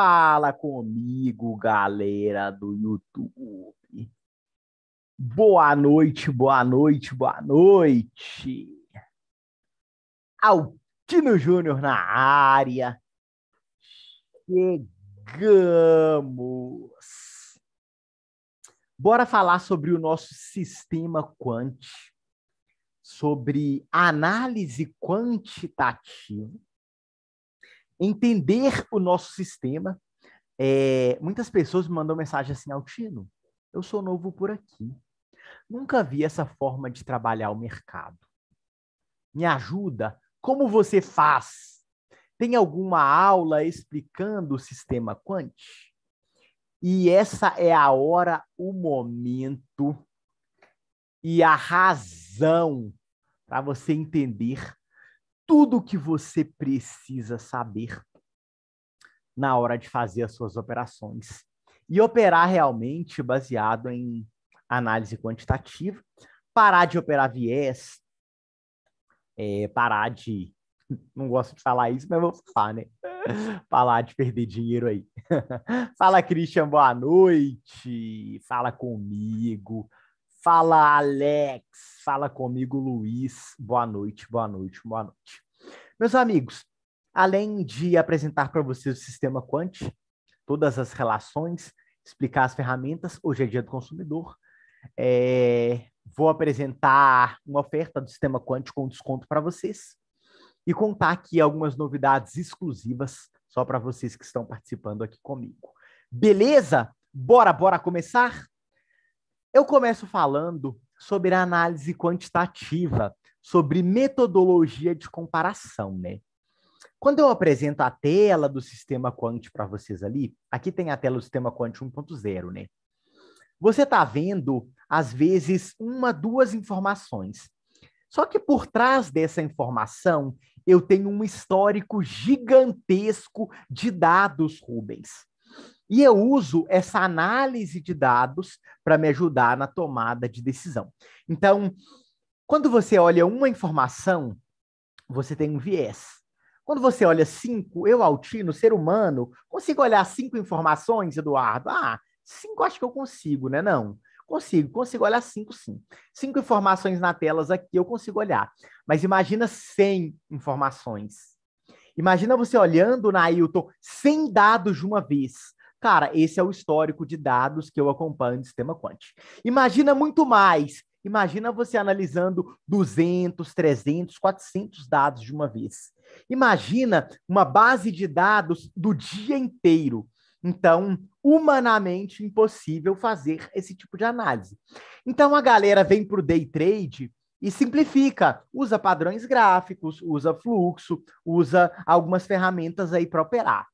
Fala comigo, galera do YouTube. Boa noite, boa noite, boa noite. Altino Júnior na área. Chegamos. Bora falar sobre o nosso sistema quântico, sobre análise quantitativa entender o nosso sistema. É, muitas pessoas me mandam mensagem assim, Altino, eu sou novo por aqui. Nunca vi essa forma de trabalhar o mercado. Me ajuda? Como você faz? Tem alguma aula explicando o sistema quant? E essa é a hora, o momento e a razão para você entender tudo o que você precisa saber na hora de fazer as suas operações. E operar realmente baseado em análise quantitativa, parar de operar viés, é, parar de. Não gosto de falar isso, mas vou falar, né? falar de perder dinheiro aí. Fala, Christian, boa noite. Fala comigo. Fala, Alex. Fala comigo, Luiz. Boa noite, boa noite, boa noite. Meus amigos, além de apresentar para vocês o sistema Quant, todas as relações, explicar as ferramentas, hoje é dia do consumidor. É, vou apresentar uma oferta do sistema Quant com desconto para vocês e contar aqui algumas novidades exclusivas só para vocês que estão participando aqui comigo. Beleza? Bora, bora começar? Eu começo falando sobre análise quantitativa, sobre metodologia de comparação, né? Quando eu apresento a tela do sistema quant para vocês ali, aqui tem a tela do sistema quant 1.0, né? Você está vendo, às vezes, uma, duas informações. Só que por trás dessa informação, eu tenho um histórico gigantesco de dados, Rubens. E eu uso essa análise de dados para me ajudar na tomada de decisão. Então, quando você olha uma informação, você tem um viés. Quando você olha cinco, eu, Altino, ser humano, consigo olhar cinco informações, Eduardo? Ah, cinco acho que eu consigo, né? Não. Consigo, consigo olhar cinco, sim. Cinco informações na telas aqui eu consigo olhar. Mas imagina cem informações. Imagina você olhando, Nailton, cem dados de uma vez. Cara, esse é o histórico de dados que eu acompanho do sistema quant. Imagina muito mais. Imagina você analisando 200, 300, 400 dados de uma vez. Imagina uma base de dados do dia inteiro. Então, humanamente impossível fazer esse tipo de análise. Então, a galera vem para o day trade e simplifica, usa padrões gráficos, usa fluxo, usa algumas ferramentas aí para operar.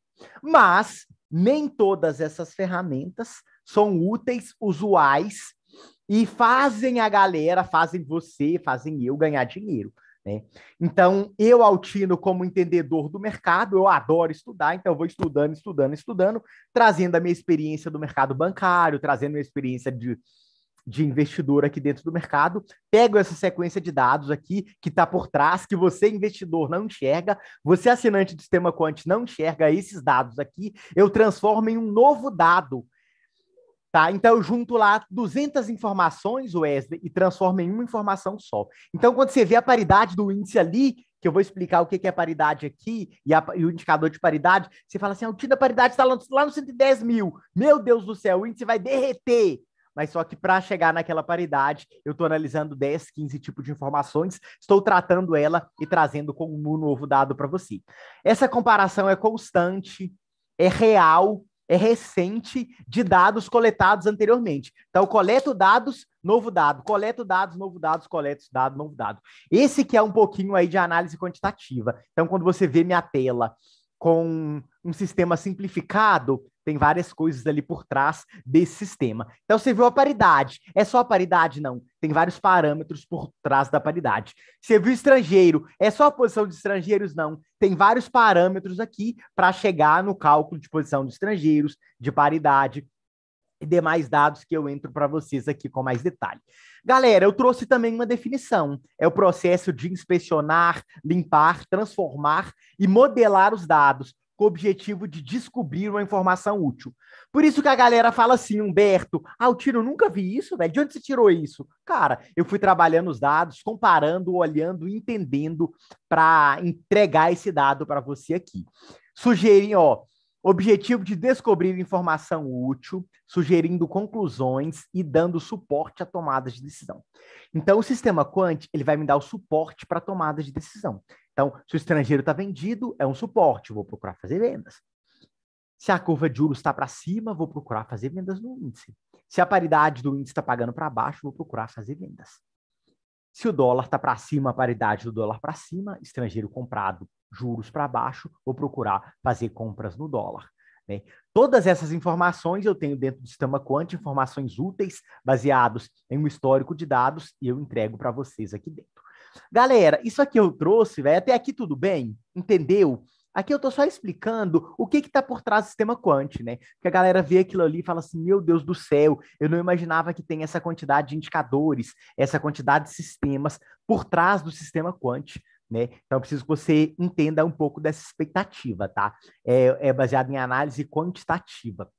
Mas nem todas essas ferramentas são úteis, usuais e fazem a galera, fazem você, fazem eu ganhar dinheiro. Né? Então, eu, Altino, como entendedor do mercado, eu adoro estudar, então eu vou estudando, estudando, estudando, trazendo a minha experiência do mercado bancário, trazendo a minha experiência de de investidor aqui dentro do mercado, pego essa sequência de dados aqui que está por trás, que você, investidor, não enxerga, você, assinante do sistema Quant, não enxerga esses dados aqui, eu transformo em um novo dado. Tá? Então, eu junto lá 200 informações, Wesley, e transformo em uma informação só. Então, quando você vê a paridade do índice ali, que eu vou explicar o que é paridade aqui e, a, e, o indicador de paridade, você fala assim, ah, o que da paridade está lá, lá no 110 mil. Meu Deus do céu, o índice vai derreter mas só que para chegar naquela paridade, eu estou analisando 10, 15 tipos de informações, estou tratando ela e trazendo como um novo dado para você. Essa comparação é constante, é real, é recente de dados coletados anteriormente. Então, coleto dados, novo dado, coleto dados, novo dados, coleto dado, novo dado. Esse que é um pouquinho aí de análise quantitativa. Então, quando você vê minha tela com um sistema simplificado, tem várias coisas ali por trás desse sistema. Então você viu a paridade. É só a paridade? Não. Tem vários parâmetros por trás da paridade. Você viu estrangeiro. É só a posição de estrangeiros? Não. Tem vários parâmetros aqui para chegar no cálculo de posição de estrangeiros, de paridade e demais dados que eu entro para vocês aqui com mais detalhe. Galera, eu trouxe também uma definição. É o processo de inspecionar, limpar, transformar e modelar os dados com o objetivo de descobrir uma informação útil. Por isso que a galera fala assim, Humberto, ah, o Tiro, nunca vi isso, velho. De onde você tirou isso? Cara, eu fui trabalhando os dados, comparando, olhando, entendendo para entregar esse dado para você aqui. Sugerir, ó, objetivo de descobrir informação útil, sugerindo conclusões e dando suporte a tomadas de decisão. Então, o sistema Quant ele vai me dar o suporte para tomadas de decisão. Então, se o estrangeiro está vendido, é um suporte, vou procurar fazer vendas. Se a curva de juros está para cima, vou procurar fazer vendas no índice. Se a paridade do índice está pagando para baixo, vou procurar fazer vendas. Se o dólar está para cima, a paridade do dólar para cima, estrangeiro comprado juros para baixo, vou procurar fazer compras no dólar. Né? Todas essas informações eu tenho dentro do sistema Quant, informações úteis, baseados em um histórico de dados, e eu entrego para vocês aqui dentro. Galera, isso aqui eu trouxe, velho. Até aqui tudo bem? Entendeu? Aqui eu estou só explicando o que está por trás do sistema quant, né? Porque a galera vê aquilo ali e fala assim: meu Deus do céu, eu não imaginava que tem essa quantidade de indicadores, essa quantidade de sistemas por trás do sistema quant né? Então, eu preciso que você entenda um pouco dessa expectativa, tá? É, é baseado em análise quantitativa.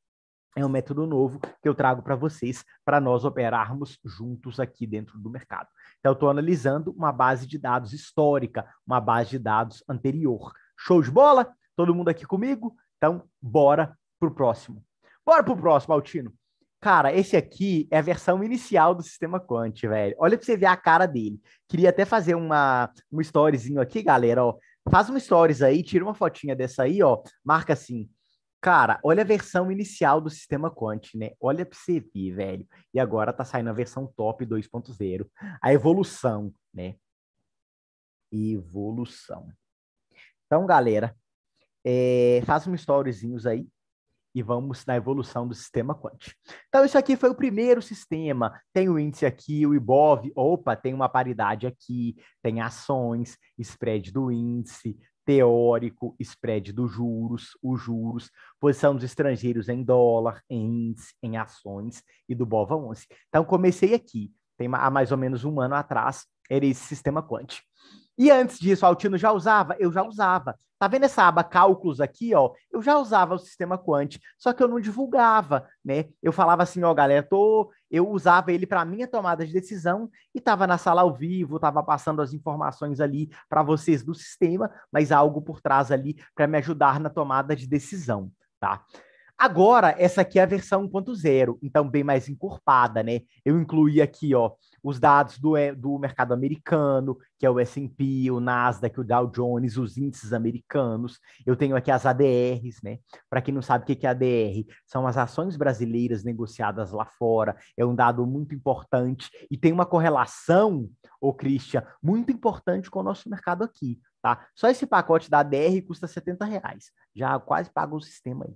É um método novo que eu trago para vocês, para nós operarmos juntos aqui dentro do mercado. Então, eu estou analisando uma base de dados histórica, uma base de dados anterior. Show de bola? Todo mundo aqui comigo? Então, bora para o próximo. Bora para o próximo, Altino. Cara, esse aqui é a versão inicial do sistema Quant, velho. Olha pra você ver a cara dele. Queria até fazer uma, um storyzinho aqui, galera, ó. Faz um stories aí, tira uma fotinha dessa aí, ó. Marca assim. Cara, olha a versão inicial do sistema Quant, né? Olha pra você ver, velho. E agora tá saindo a versão top 2.0. A evolução, né? Evolução. Então, galera, é, faz um storyzinhos aí, e vamos na evolução do sistema quântico. Então, isso aqui foi o primeiro sistema. Tem o índice aqui, o IBOV, opa, tem uma paridade aqui, tem ações, spread do índice, teórico, spread dos juros, os juros, posição dos estrangeiros em dólar, em índice, em ações e do BOVA 11. Então, comecei aqui, tem, há mais ou menos um ano atrás, era esse sistema quântico. E antes disso, Altino já usava? Eu já usava. Tá vendo essa aba cálculos aqui, ó? Eu já usava o sistema quant, só que eu não divulgava, né? Eu falava assim, ó, galera, tô... eu usava ele para minha tomada de decisão e tava na sala ao vivo, tava passando as informações ali para vocês do sistema, mas algo por trás ali para me ajudar na tomada de decisão, tá? Agora, essa aqui é a versão 1.0, então bem mais encorpada, né? Eu incluí aqui, ó, os dados do, do mercado americano, que é o S&P, o Nasdaq, o Dow Jones, os índices americanos. Eu tenho aqui as ADRs, né? Para quem não sabe o que é ADR, são as ações brasileiras negociadas lá fora. É um dado muito importante e tem uma correlação, ô Christian, muito importante com o nosso mercado aqui, tá? Só esse pacote da ADR custa 70 reais. Já quase paga o sistema aí.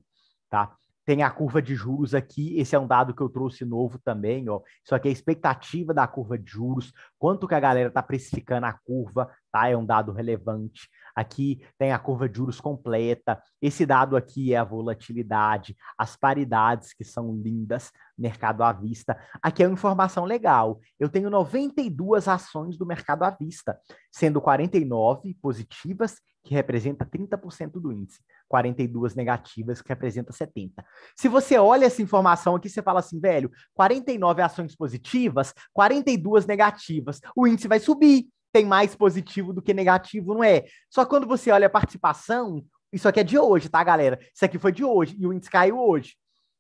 Tá? Tem a curva de juros aqui, esse é um dado que eu trouxe novo também, ó. Isso aqui é a expectativa da curva de juros, quanto que a galera está precificando a curva, tá? É um dado relevante. Aqui tem a curva de juros completa. Esse dado aqui é a volatilidade, as paridades que são lindas, mercado à vista. Aqui é uma informação legal. Eu tenho 92 ações do mercado à vista, sendo 49 positivas, que representa 30% do índice, 42 negativas, que representa 70%. Se você olha essa informação aqui, você fala assim, velho, 49 ações positivas, 42 negativas, o índice vai subir tem mais positivo do que negativo, não é? Só quando você olha a participação, isso aqui é de hoje, tá, galera? Isso aqui foi de hoje e o índice caiu hoje.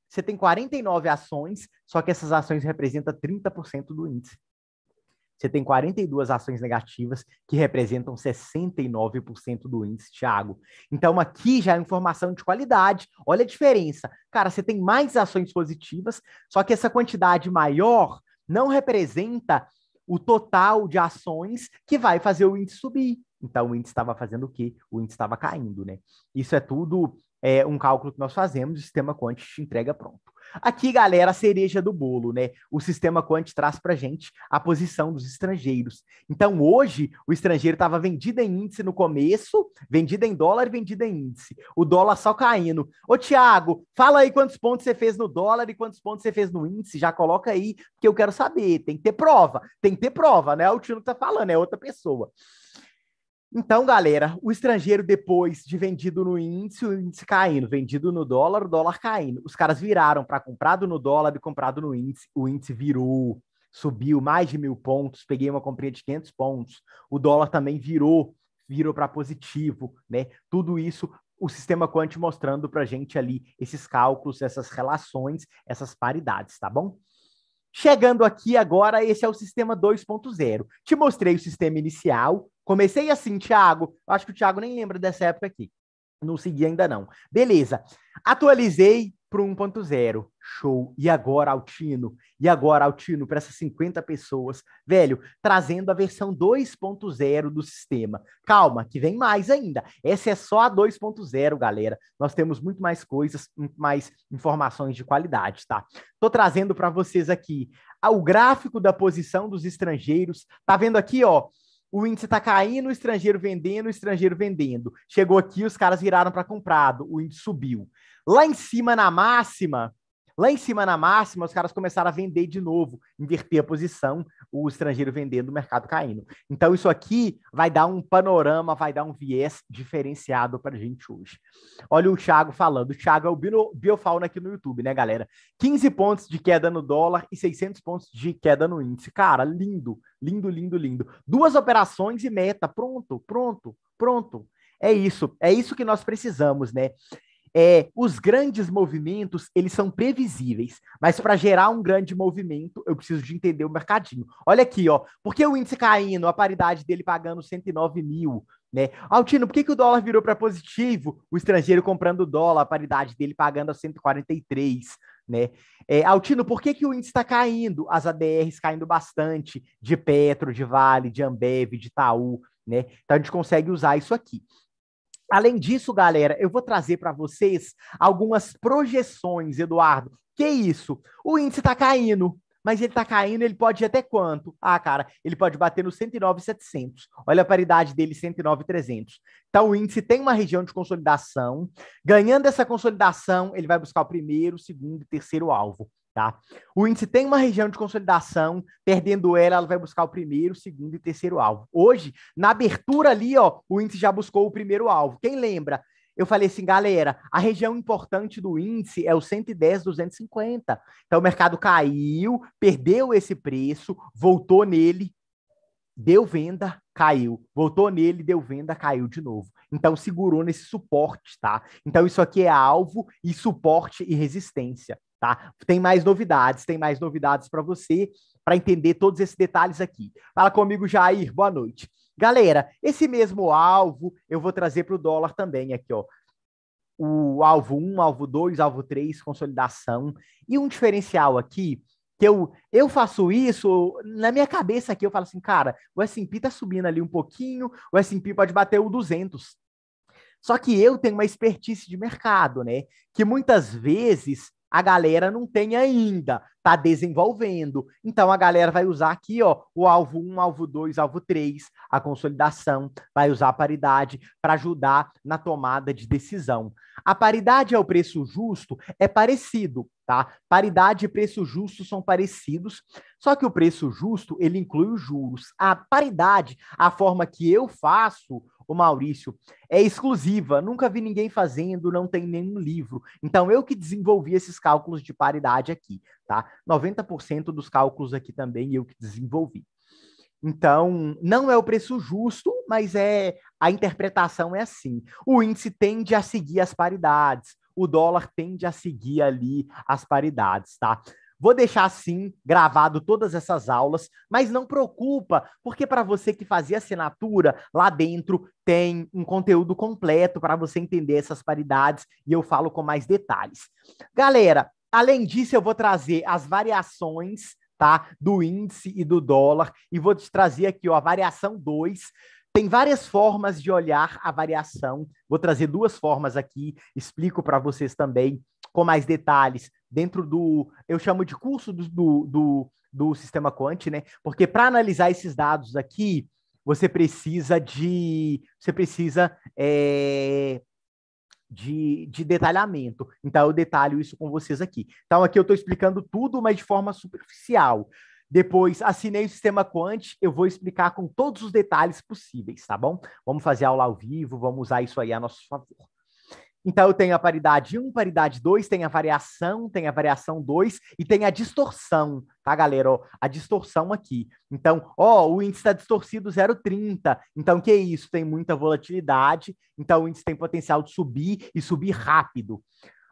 Você tem 49 ações, só que essas ações representam 30% do índice. Você tem 42 ações negativas, que representam 69% do índice, Thiago. Então, aqui já é informação de qualidade. Olha a diferença. Cara, você tem mais ações positivas, só que essa quantidade maior não representa o total de ações que vai fazer o índice subir. Então, o índice estava fazendo o quê? O índice estava caindo, né? Isso é tudo é, um cálculo que nós fazemos, o sistema quant te entrega pronto. Aqui, galera, a cereja do bolo, né? O sistema quant traz para gente a posição dos estrangeiros. Então, hoje, o estrangeiro estava vendido em índice no começo, vendido em dólar, vendido em índice. O dólar só caindo. Ô, Tiago, fala aí quantos pontos você fez no dólar e quantos pontos você fez no índice. Já coloca aí, porque eu quero saber. Tem que ter prova. Tem que ter prova, né? É o Tino está tá falando, é outra pessoa. Então, galera, o estrangeiro, depois de vendido no índice, o índice caindo, vendido no dólar, o dólar caindo. Os caras viraram para comprado no dólar e comprado no índice. O índice virou, subiu mais de mil pontos. Peguei uma comprinha de 500 pontos. O dólar também virou, virou para positivo, né? Tudo isso o sistema quant mostrando para gente ali esses cálculos, essas relações, essas paridades, tá bom? Chegando aqui agora, esse é o sistema 2.0. Te mostrei o sistema inicial. Comecei assim, Thiago. Acho que o Thiago nem lembra dessa época aqui. Não segui ainda não. Beleza. Atualizei para 1.0 show. E agora, Altino? E agora, Altino, para essas 50 pessoas? Velho, trazendo a versão 2.0 do sistema. Calma, que vem mais ainda. Essa é só a 2.0, galera. Nós temos muito mais coisas, mais informações de qualidade, tá? Tô trazendo para vocês aqui o gráfico da posição dos estrangeiros. Tá vendo aqui, ó? o índice está caindo, o estrangeiro vendendo, o estrangeiro vendendo. Chegou aqui, os caras viraram para comprado, o índice subiu. Lá em cima, na máxima, Lá em cima na máxima, os caras começaram a vender de novo, inverter a posição, o estrangeiro vendendo, o mercado caindo. Então, isso aqui vai dar um panorama, vai dar um viés diferenciado para a gente hoje. Olha o Thiago falando. O Thiago é o Biofauna aqui no YouTube, né, galera? 15 pontos de queda no dólar e 600 pontos de queda no índice. Cara, lindo, lindo, lindo, lindo. Duas operações e meta. Pronto, pronto, pronto. É isso, é isso que nós precisamos, né? é, os grandes movimentos, eles são previsíveis, mas para gerar um grande movimento, eu preciso de entender o mercadinho. Olha aqui, ó, por que o índice caindo, a paridade dele pagando 109 mil, né? Altino, por que, que o dólar virou para positivo? O estrangeiro comprando dólar, a paridade dele pagando a 143, né? É, Altino, por que, que o índice está caindo? As ADRs caindo bastante, de Petro, de Vale, de Ambev, de Itaú, né? Então a gente consegue usar isso aqui. Além disso, galera, eu vou trazer para vocês algumas projeções, Eduardo. Que isso? O índice está caindo, mas ele está caindo, ele pode ir até quanto? Ah, cara, ele pode bater no 109,700. Olha a paridade dele, 109,300. Então, o índice tem uma região de consolidação. Ganhando essa consolidação, ele vai buscar o primeiro, segundo e terceiro alvo. Tá? O índice tem uma região de consolidação, perdendo ela, ela vai buscar o primeiro, segundo e terceiro alvo. Hoje, na abertura ali, ó, o índice já buscou o primeiro alvo. Quem lembra? Eu falei assim, galera, a região importante do índice é o 110, 250. Então o mercado caiu, perdeu esse preço, voltou nele, deu venda, caiu. Voltou nele, deu venda, caiu de novo. Então segurou nesse suporte, tá? Então isso aqui é alvo e suporte e resistência tá? Tem mais novidades, tem mais novidades para você, para entender todos esses detalhes aqui. Fala comigo, Jair, boa noite. Galera, esse mesmo alvo eu vou trazer para o dólar também aqui, ó. O alvo 1, alvo 2, alvo 3, consolidação. E um diferencial aqui, que eu, eu faço isso, na minha cabeça aqui eu falo assim, cara, o S&P tá subindo ali um pouquinho, o S&P pode bater o 200. Só que eu tenho uma expertise de mercado, né? Que muitas vezes a galera não tem ainda, tá desenvolvendo. Então a galera vai usar aqui, ó, o alvo 1, alvo 2, alvo 3, a consolidação, vai usar a paridade para ajudar na tomada de decisão. A paridade ao é preço justo é parecido, tá? Paridade e preço justo são parecidos, só que o preço justo, ele inclui os juros. A paridade, a forma que eu faço o Maurício, é exclusiva, nunca vi ninguém fazendo, não tem nenhum livro. Então eu que desenvolvi esses cálculos de paridade aqui, tá? 90% dos cálculos aqui também eu que desenvolvi. Então, não é o preço justo, mas é a interpretação é assim. O índice tende a seguir as paridades, o dólar tende a seguir ali as paridades, tá? Vou deixar assim gravado todas essas aulas, mas não preocupa, porque para você que fazia assinatura, lá dentro tem um conteúdo completo para você entender essas paridades e eu falo com mais detalhes. Galera, além disso eu vou trazer as variações, tá, do índice e do dólar e vou te trazer aqui, ó, a variação 2 tem várias formas de olhar a variação. Vou trazer duas formas aqui, explico para vocês também com mais detalhes dentro do, eu chamo de curso do, do, do, do sistema Quant, né? Porque para analisar esses dados aqui, você precisa de, você precisa é, de, de, detalhamento. Então, eu detalho isso com vocês aqui. Então, aqui eu estou explicando tudo, mas de forma superficial. Depois, assinei o sistema Quant, eu vou explicar com todos os detalhes possíveis, tá bom? Vamos fazer aula ao vivo, vamos usar isso aí a nosso favor. Então eu tenho a paridade 1, paridade 2, tem a variação, tem a variação 2 e tem a distorção, tá, galera? Ó, a distorção aqui. Então, ó, o índice está distorcido 0,30. Então, que é isso? Tem muita volatilidade, então o índice tem potencial de subir e subir rápido.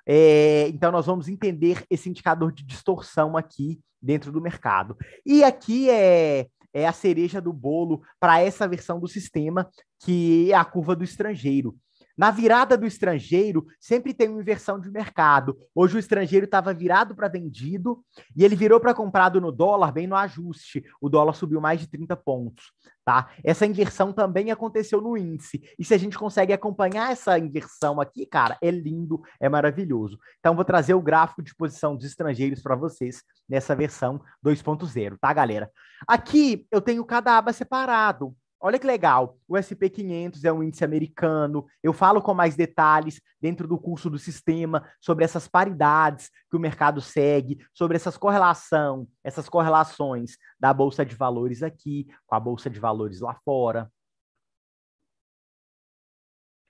É, então, nós vamos entender esse indicador de distorção aqui dentro do mercado. E aqui é, é a cereja do bolo para essa versão do sistema, que é a curva do estrangeiro. Na virada do estrangeiro, sempre tem uma inversão de mercado. Hoje o estrangeiro estava virado para vendido e ele virou para comprado no dólar, bem no ajuste. O dólar subiu mais de 30 pontos. Tá? Essa inversão também aconteceu no índice. E se a gente consegue acompanhar essa inversão aqui, cara, é lindo, é maravilhoso. Então, vou trazer o gráfico de posição dos estrangeiros para vocês nessa versão 2.0, tá, galera? Aqui eu tenho cada aba separado. Olha que legal, o SP500 é um índice americano. Eu falo com mais detalhes dentro do curso do sistema sobre essas paridades que o mercado segue, sobre essas correlação, essas correlações da bolsa de valores aqui com a bolsa de valores lá fora.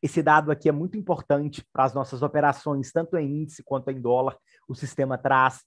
Esse dado aqui é muito importante para as nossas operações, tanto em índice quanto em dólar, o sistema traz.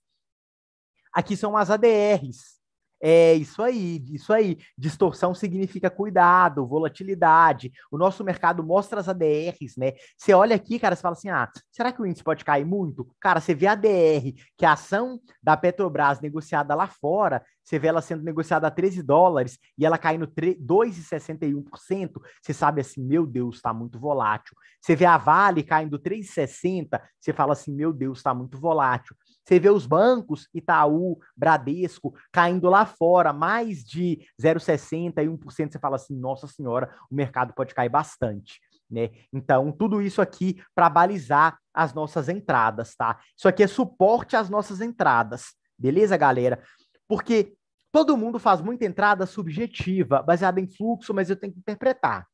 Aqui são as ADRs, é isso aí, isso aí. Distorção significa cuidado, volatilidade. O nosso mercado mostra as ADRs, né? Você olha aqui, cara, você fala assim: ah, será que o índice pode cair muito? Cara, você vê a ADR, que é a ação da Petrobras negociada lá fora, você vê ela sendo negociada a 13 dólares e ela caindo 2,61%. Você sabe assim, meu Deus, está muito volátil. Você vê a Vale caindo 3,60, você fala assim, meu Deus, está muito volátil. Você vê os bancos Itaú, Bradesco caindo lá fora, mais de 0,60 e 1%, você fala assim, nossa senhora, o mercado pode cair bastante. Né? Então, tudo isso aqui para balizar as nossas entradas, tá? Isso aqui é suporte às nossas entradas, beleza, galera? Porque todo mundo faz muita entrada subjetiva, baseada em fluxo, mas eu tenho que interpretar.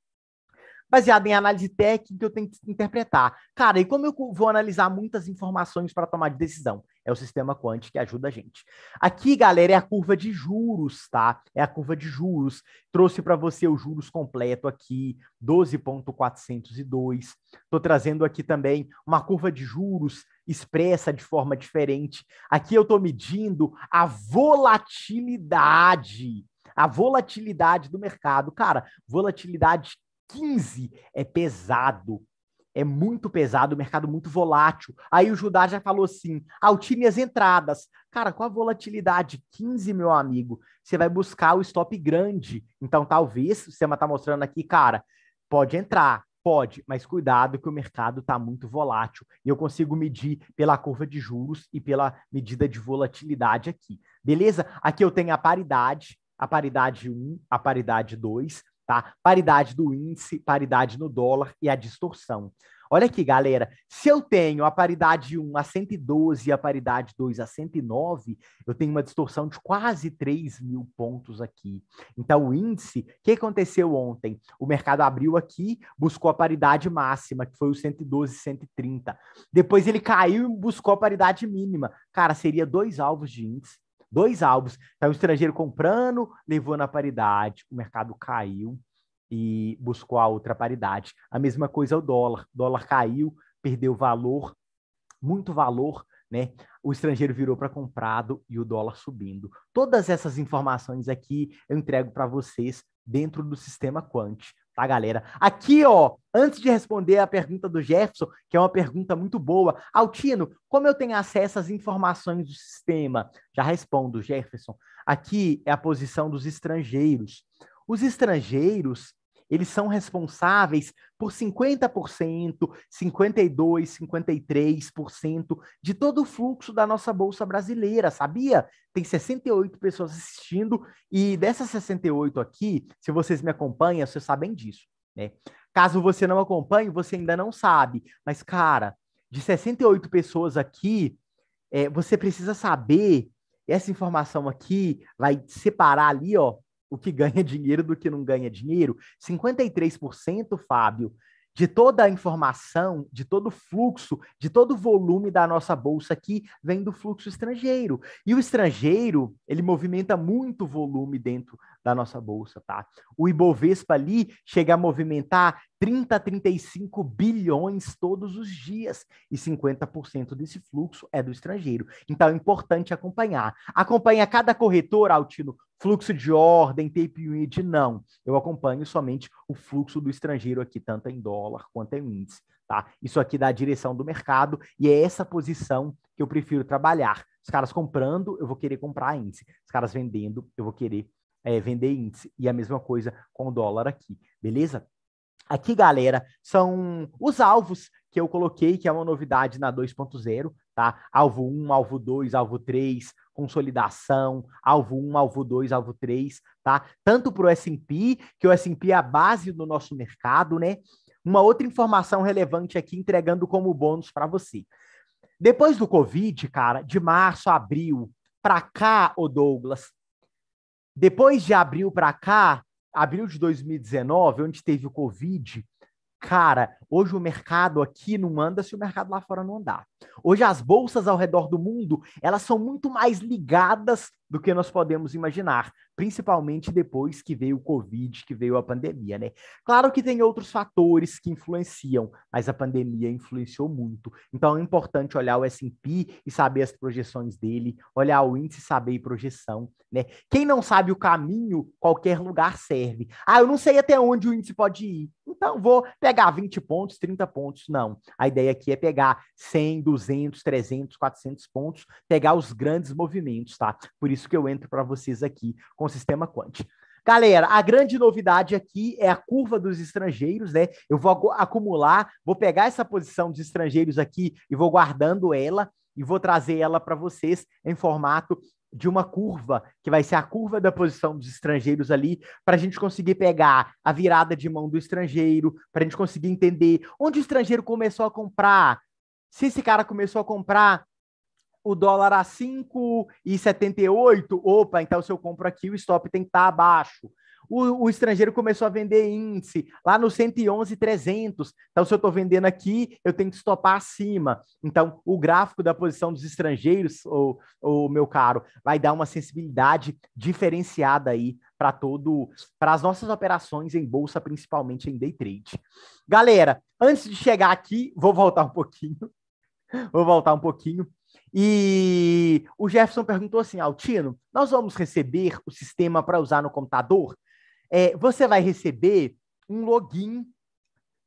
Baseada em análise técnica, eu tenho que interpretar. Cara, e como eu vou analisar muitas informações para tomar de decisão? É o sistema quântico que ajuda a gente. Aqui, galera, é a curva de juros, tá? É a curva de juros. Trouxe para você o juros completo aqui, 12.402. Estou trazendo aqui também uma curva de juros expressa de forma diferente. Aqui eu estou medindo a volatilidade. A volatilidade do mercado. Cara, volatilidade 15 é pesado é muito pesado, o mercado muito volátil. Aí o Judá já falou assim: ah, entradas. Cara, com a volatilidade 15, meu amigo, você vai buscar o stop grande. Então, talvez, o sistema está mostrando aqui, cara, pode entrar, Pode, mas cuidado que o mercado está muito volátil. E eu consigo medir pela curva de juros e pela medida de volatilidade aqui. Beleza? Aqui eu tenho a paridade, a paridade 1, a paridade 2 tá? Paridade do índice, paridade no dólar e a distorção. Olha aqui, galera, se eu tenho a paridade 1 a 112 e a paridade 2 a 109, eu tenho uma distorção de quase 3 mil pontos aqui. Então, o índice, o que aconteceu ontem? O mercado abriu aqui, buscou a paridade máxima, que foi o 112 130. Depois ele caiu e buscou a paridade mínima. Cara, seria dois alvos de índice dois álbuns. Então, o estrangeiro comprando, levou na paridade, o mercado caiu e buscou a outra paridade. A mesma coisa o dólar. O dólar caiu, perdeu valor, muito valor, né? O estrangeiro virou para comprado e o dólar subindo. Todas essas informações aqui eu entrego para vocês dentro do sistema Quant tá, galera? Aqui, ó, antes de responder a pergunta do Jefferson, que é uma pergunta muito boa, Altino, como eu tenho acesso às informações do sistema? Já respondo, Jefferson. Aqui é a posição dos estrangeiros. Os estrangeiros, eles são responsáveis por 50%, 52%, 53% de todo o fluxo da nossa Bolsa Brasileira, sabia? Tem 68 pessoas assistindo e dessas 68 aqui, se vocês me acompanham, vocês sabem disso, né? Caso você não acompanhe, você ainda não sabe, mas cara, de 68 pessoas aqui, é, você precisa saber essa informação aqui vai separar ali, ó, o que ganha dinheiro do que não ganha dinheiro. 53%, Fábio, de toda a informação, de todo o fluxo, de todo o volume da nossa bolsa aqui vem do fluxo estrangeiro. E o estrangeiro, ele movimenta muito volume dentro da nossa bolsa, tá? O Ibovespa ali chega a movimentar 30 a 35 bilhões todos os dias e 50% desse fluxo é do estrangeiro. Então é importante acompanhar. Acompanha cada corretor, Altino, fluxo de ordem, tape yield, não. Eu acompanho somente o fluxo do estrangeiro aqui, tanto em dólar quanto em índice, tá? Isso aqui dá a direção do mercado e é essa posição que eu prefiro trabalhar. Os caras comprando, eu vou querer comprar índice. Os caras vendendo, eu vou querer é, vender índice. E a mesma coisa com o dólar aqui, beleza? Aqui, galera, são os alvos que eu coloquei, que é uma novidade na 2.0, tá? Alvo 1, alvo 2, alvo 3, consolidação, alvo 1, alvo 2, alvo 3, tá? Tanto para o S&P, que o S&P é a base do nosso mercado, né? Uma outra informação relevante aqui, entregando como bônus para você. Depois do Covid, cara, de março a abril, para cá, o Douglas, depois de abril para cá, abril de 2019, onde teve o Covid, cara, hoje o mercado aqui não anda se o mercado lá fora não andar. Hoje as bolsas ao redor do mundo, elas são muito mais ligadas do que nós podemos imaginar, principalmente depois que veio o Covid, que veio a pandemia, né? Claro que tem outros fatores que influenciam, mas a pandemia influenciou muito. Então é importante olhar o S&P e saber as projeções dele, olhar o índice e saber projeção, né? Quem não sabe o caminho, qualquer lugar serve. Ah, eu não sei até onde o índice pode ir. Então vou pegar 20 pontos, 30 pontos, não. A ideia aqui é pegar 100, 200 200, 300, 400 pontos, pegar os grandes movimentos, tá? Por isso que eu entro para vocês aqui com o sistema quant. Galera, a grande novidade aqui é a curva dos estrangeiros, né? Eu vou acumular, vou pegar essa posição dos estrangeiros aqui e vou guardando ela e vou trazer ela para vocês em formato de uma curva, que vai ser a curva da posição dos estrangeiros ali, para a gente conseguir pegar a virada de mão do estrangeiro, para a gente conseguir entender onde o estrangeiro começou a comprar, se esse cara começou a comprar o dólar a 5,78, opa, então se eu compro aqui, o stop tem que estar tá abaixo o, o estrangeiro começou a vender índice lá no 111, 300. Então, se eu estou vendendo aqui, eu tenho que estopar acima. Então, o gráfico da posição dos estrangeiros, o, o meu caro, vai dar uma sensibilidade diferenciada aí para todo para as nossas operações em bolsa, principalmente em day trade. Galera, antes de chegar aqui, vou voltar um pouquinho. Vou voltar um pouquinho. E o Jefferson perguntou assim: Altino, nós vamos receber o sistema para usar no computador? é, você vai receber um login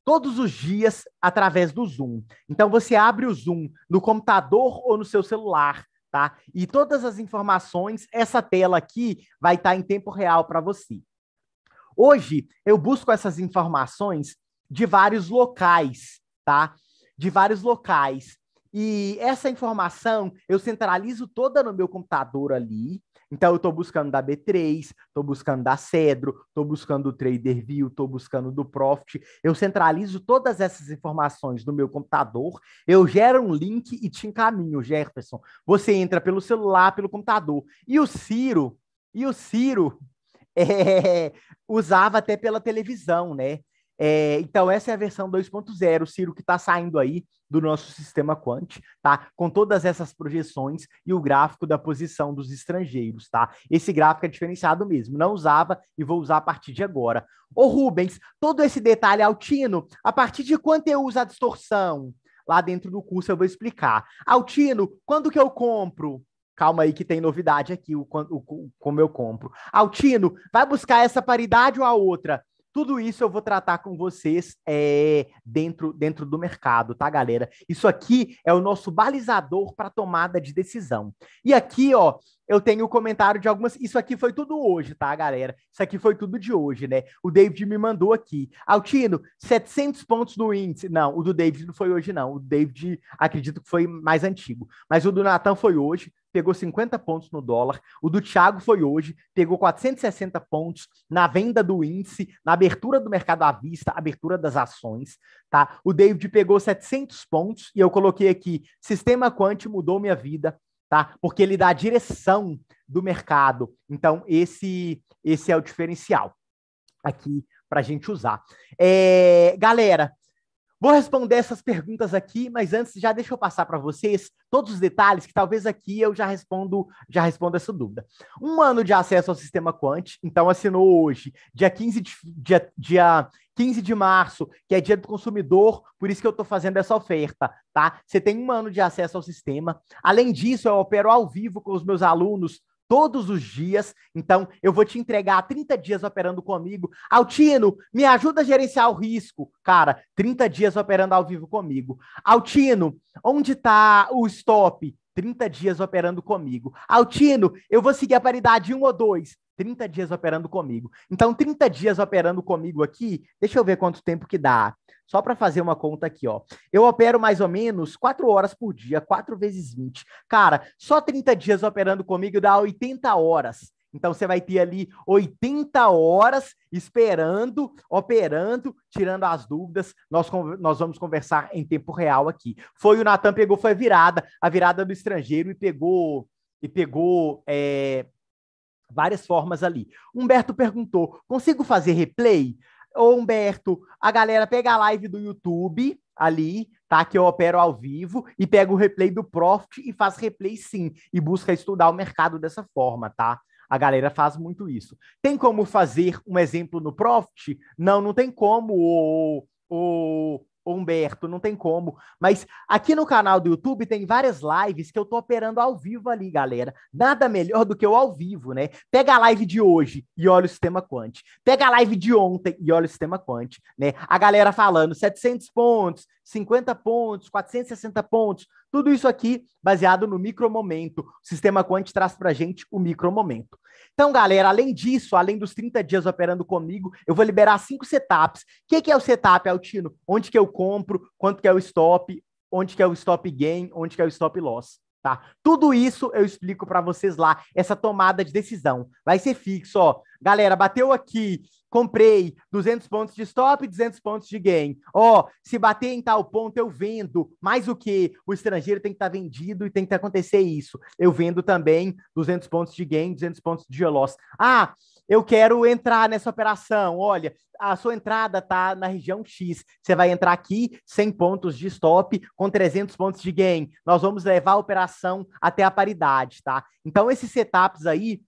todos os dias através do Zoom. Então você abre o Zoom no computador ou no seu celular, tá? E todas as informações, essa tela aqui vai estar tá em tempo real para você. Hoje eu busco essas informações de vários locais, tá? De vários locais. E essa informação eu centralizo toda no meu computador ali. Então eu estou buscando da B3, estou buscando da Cedro, estou buscando do TraderView, estou buscando do Profit. Eu centralizo todas essas informações no meu computador, eu gero um link e te encaminho, Jefferson. Você entra pelo celular, pelo computador. E o Ciro, e o Ciro é, usava até pela televisão, né? É, então, essa é a versão 2.0, Ciro, que está saindo aí do nosso sistema quant, tá? Com todas essas projeções e o gráfico da posição dos estrangeiros, tá? Esse gráfico é diferenciado mesmo, não usava e vou usar a partir de agora. Ô Rubens, todo esse detalhe altino, a partir de quanto eu uso a distorção? Lá dentro do curso eu vou explicar. Altino, quando que eu compro? Calma aí que tem novidade aqui, o, o, o como eu compro. Altino, vai buscar essa paridade ou a outra? Tudo isso eu vou tratar com vocês é, dentro, dentro do mercado, tá, galera? Isso aqui é o nosso balizador para tomada de decisão. E aqui, ó, eu tenho o comentário de algumas. Isso aqui foi tudo hoje, tá, galera? Isso aqui foi tudo de hoje, né? O David me mandou aqui. Altino, 700 pontos no índice. Não, o do David não foi hoje, não. O David, acredito que foi mais antigo. Mas o do Natan foi hoje pegou 50 pontos no dólar. O do Thiago foi hoje, pegou 460 pontos na venda do índice, na abertura do mercado à vista, abertura das ações, tá? O David pegou 700 pontos e eu coloquei aqui: sistema quant mudou minha vida, tá? Porque ele dá a direção do mercado. Então esse esse é o diferencial aqui para a gente usar. É, galera, Vou responder essas perguntas aqui, mas antes já deixa eu passar para vocês todos os detalhes que talvez aqui eu já respondo, já respondo essa dúvida. Um ano de acesso ao sistema Quant, então assinou hoje, dia 15 de, dia, dia 15 de março, que é dia do consumidor, por isso que eu estou fazendo essa oferta, tá? Você tem um ano de acesso ao sistema. Além disso, eu opero ao vivo com os meus alunos todos os dias. Então, eu vou te entregar 30 dias operando comigo. Altino, me ajuda a gerenciar o risco. Cara, 30 dias operando ao vivo comigo. Altino, onde está o stop? 30 dias operando comigo. Altino, eu vou seguir a paridade 1 ou 2. 30 dias operando comigo. Então, 30 dias operando comigo aqui, deixa eu ver quanto tempo que dá. Só para fazer uma conta aqui, ó. Eu opero mais ou menos 4 horas por dia, 4 vezes 20. Cara, só 30 dias operando comigo dá 80 horas. Então você vai ter ali 80 horas esperando, operando, tirando as dúvidas. Nós, nós vamos conversar em tempo real aqui. Foi o Natan pegou, foi a virada, a virada do estrangeiro e pegou e pegou é, várias formas ali. Humberto perguntou: consigo fazer replay? Ô Humberto, a galera pega a live do YouTube ali, tá? Que eu opero ao vivo e pega o replay do Profit e faz replay sim, e busca estudar o mercado dessa forma, tá? A galera faz muito isso. Tem como fazer um exemplo no Profit? Não, não tem como, o, o, o Humberto, não tem como. Mas aqui no canal do YouTube tem várias lives que eu tô operando ao vivo ali, galera. Nada melhor do que o ao vivo, né? Pega a live de hoje e olha o sistema quant. Pega a live de ontem e olha o sistema quant, né? A galera falando 700 pontos, 50 pontos, 460 pontos, tudo isso aqui baseado no micromomento. O sistema Quant traz para a gente o micromomento. Então, galera, além disso, além dos 30 dias operando comigo, eu vou liberar cinco setups. O que, que, é o setup, Altino? Onde que eu compro? Quanto que é o stop? Onde que é o stop gain? Onde que é o stop loss? tá? Tudo isso eu explico para vocês lá, essa tomada de decisão. Vai ser fixo, ó. Galera, bateu aqui, comprei 200 pontos de stop, 200 pontos de gain. Ó, se bater em tal ponto eu vendo. Mais o que? O estrangeiro tem que estar tá vendido e tem que acontecer isso. Eu vendo também 200 pontos de gain, 200 pontos de loss. Ah, eu quero entrar nessa operação. Olha, a sua entrada tá na região X. Você vai entrar aqui, 100 pontos de stop com 300 pontos de gain. Nós vamos levar a operação até a paridade, tá? Então esses setups aí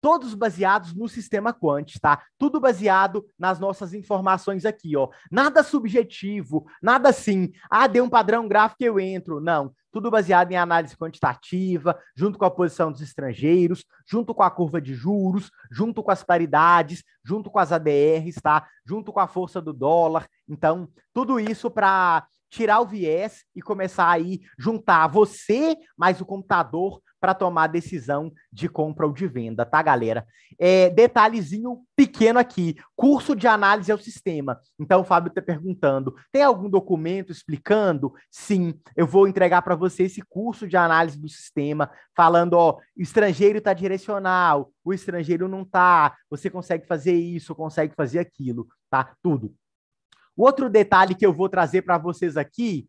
todos baseados no sistema quant, tá? Tudo baseado nas nossas informações aqui, ó. Nada subjetivo, nada assim, ah, deu um padrão gráfico eu entro. Não, tudo baseado em análise quantitativa, junto com a posição dos estrangeiros, junto com a curva de juros, junto com as paridades, junto com as ADRs, tá? Junto com a força do dólar. Então, tudo isso para tirar o viés e começar aí juntar você mais o computador para tomar a decisão de compra ou de venda, tá, galera? É, detalhezinho pequeno aqui: curso de análise ao sistema. Então, o Fábio está perguntando: tem algum documento explicando? Sim, eu vou entregar para você esse curso de análise do sistema, falando: ó, o estrangeiro está direcional, o estrangeiro não tá, você consegue fazer isso, consegue fazer aquilo, tá? Tudo. Outro detalhe que eu vou trazer para vocês aqui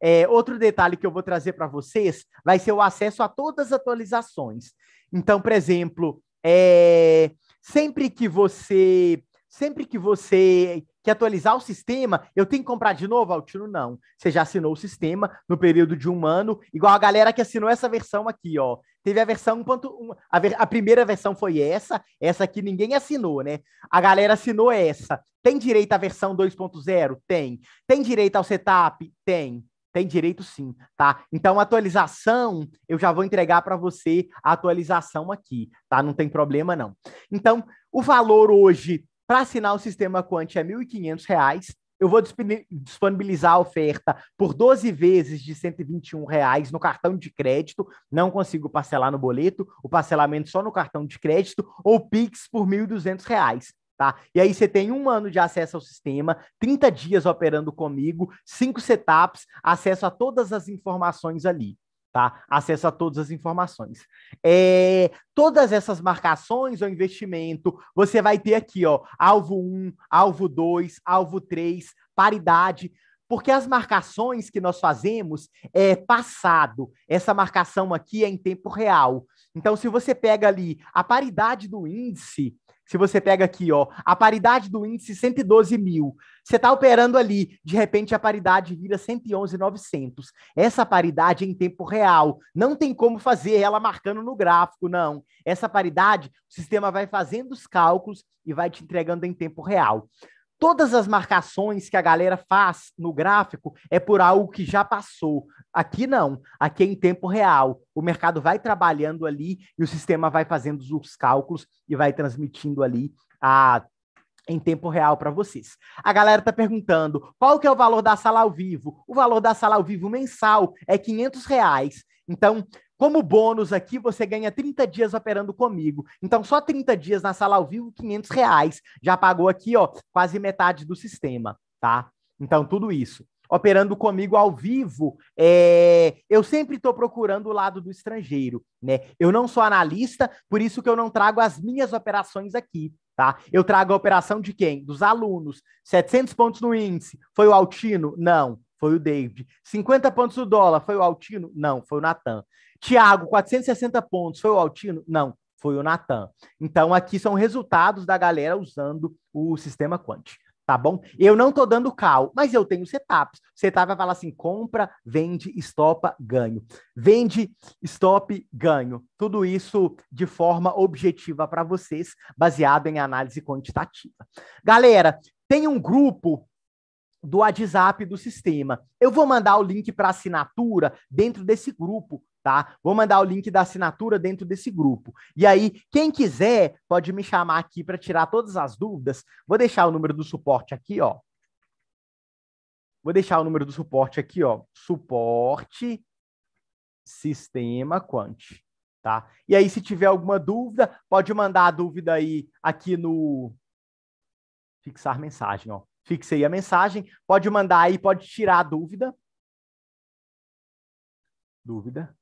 é, outro detalhe que eu vou trazer para vocês vai ser o acesso a todas as atualizações. Então, por exemplo, é, sempre que você sempre que você quer atualizar o sistema, eu tenho que comprar de novo, Altino? Não. Você já assinou o sistema no período de um ano, igual a galera que assinou essa versão aqui, ó. Teve a versão 1.1, a, ver, a primeira versão foi essa, essa aqui ninguém assinou, né? A galera assinou essa. Tem direito à versão 2.0? Tem. Tem direito ao setup? Tem. Tem direito sim, tá? Então, atualização, eu já vou entregar para você a atualização aqui, tá? Não tem problema, não. Então, o valor hoje para assinar o sistema Quant é R$ reais Eu vou disponibilizar a oferta por 12 vezes de R$ reais no cartão de crédito. Não consigo parcelar no boleto, o parcelamento só no cartão de crédito, ou Pix por R$ reais Tá? E aí você tem um ano de acesso ao sistema, 30 dias operando comigo, cinco setups, acesso a todas as informações ali. Tá? Acesso a todas as informações. É, todas essas marcações ou investimento, você vai ter aqui, ó, alvo 1, alvo 2, alvo 3, paridade, porque as marcações que nós fazemos é passado. Essa marcação aqui é em tempo real. Então, se você pega ali a paridade do índice, se você pega aqui, ó, a paridade do índice 112 mil, você está operando ali, de repente a paridade vira 111,900. Essa paridade é em tempo real, não tem como fazer ela marcando no gráfico, não. Essa paridade, o sistema vai fazendo os cálculos e vai te entregando em tempo real todas as marcações que a galera faz no gráfico é por algo que já passou. Aqui não, aqui é em tempo real. O mercado vai trabalhando ali e o sistema vai fazendo os cálculos e vai transmitindo ali a em tempo real para vocês. A galera tá perguntando qual que é o valor da sala ao vivo. O valor da sala ao vivo mensal é 500 reais. Então, como bônus aqui, você ganha 30 dias operando comigo. Então, só 30 dias na sala ao vivo, 500 reais. Já pagou aqui, ó, quase metade do sistema, tá? Então, tudo isso. Operando comigo ao vivo, é... eu sempre estou procurando o lado do estrangeiro, né? Eu não sou analista, por isso que eu não trago as minhas operações aqui, tá? Eu trago a operação de quem? Dos alunos. 700 pontos no índice. Foi o Altino? Não foi o David. 50 pontos do dólar, foi o Altino? Não, foi o Natan. Thiago, 460 pontos, foi o Altino? Não, foi o Natan. Então, aqui são resultados da galera usando o sistema Quant. Tá bom? Eu não tô dando cal, mas eu tenho setups. Setup vai falar assim: compra, vende, estopa, ganho. Vende, stop, ganho. Tudo isso de forma objetiva para vocês, baseado em análise quantitativa. Galera, tem um grupo do WhatsApp do sistema. Eu vou mandar o link para assinatura dentro desse grupo, tá? Vou mandar o link da assinatura dentro desse grupo. E aí, quem quiser pode me chamar aqui para tirar todas as dúvidas. Vou deixar o número do suporte aqui, ó. Vou deixar o número do suporte aqui, ó. Suporte sistema quant, tá? E aí, se tiver alguma dúvida, pode mandar a dúvida aí aqui no fixar mensagem, ó Fixe aí a mensagem. Pode mandar aí, pode tirar a dúvida. Dúvida.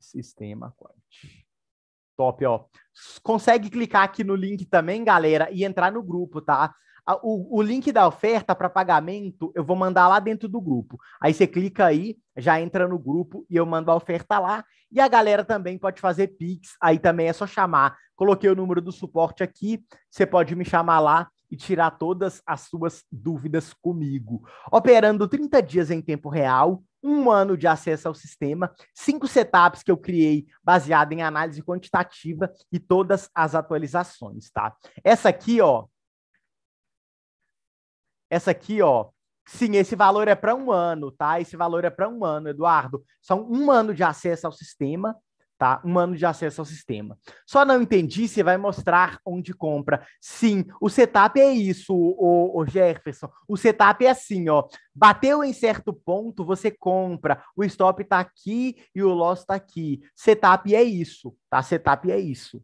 Sistema Quant. Top, ó. Consegue clicar aqui no link também, galera, e entrar no grupo, tá? O, o link da oferta para pagamento eu vou mandar lá dentro do grupo. Aí você clica aí, já entra no grupo e eu mando a oferta lá. E a galera também pode fazer Pix, aí também é só chamar. Coloquei o número do suporte aqui, você pode me chamar lá e tirar todas as suas dúvidas comigo. Operando 30 dias em tempo real, um ano de acesso ao sistema, cinco setups que eu criei baseado em análise quantitativa e todas as atualizações, tá? Essa aqui, ó. Essa aqui, ó. Sim, esse valor é para um ano, tá? Esse valor é para um ano, Eduardo. São um ano de acesso ao sistema, tá? Um ano de acesso ao sistema. Só não entendi, se vai mostrar onde compra. Sim, o setup é isso, o, o Jefferson. O setup é assim, ó. Bateu em certo ponto, você compra. O stop tá aqui e o loss tá aqui. Setup é isso, tá? Setup é isso.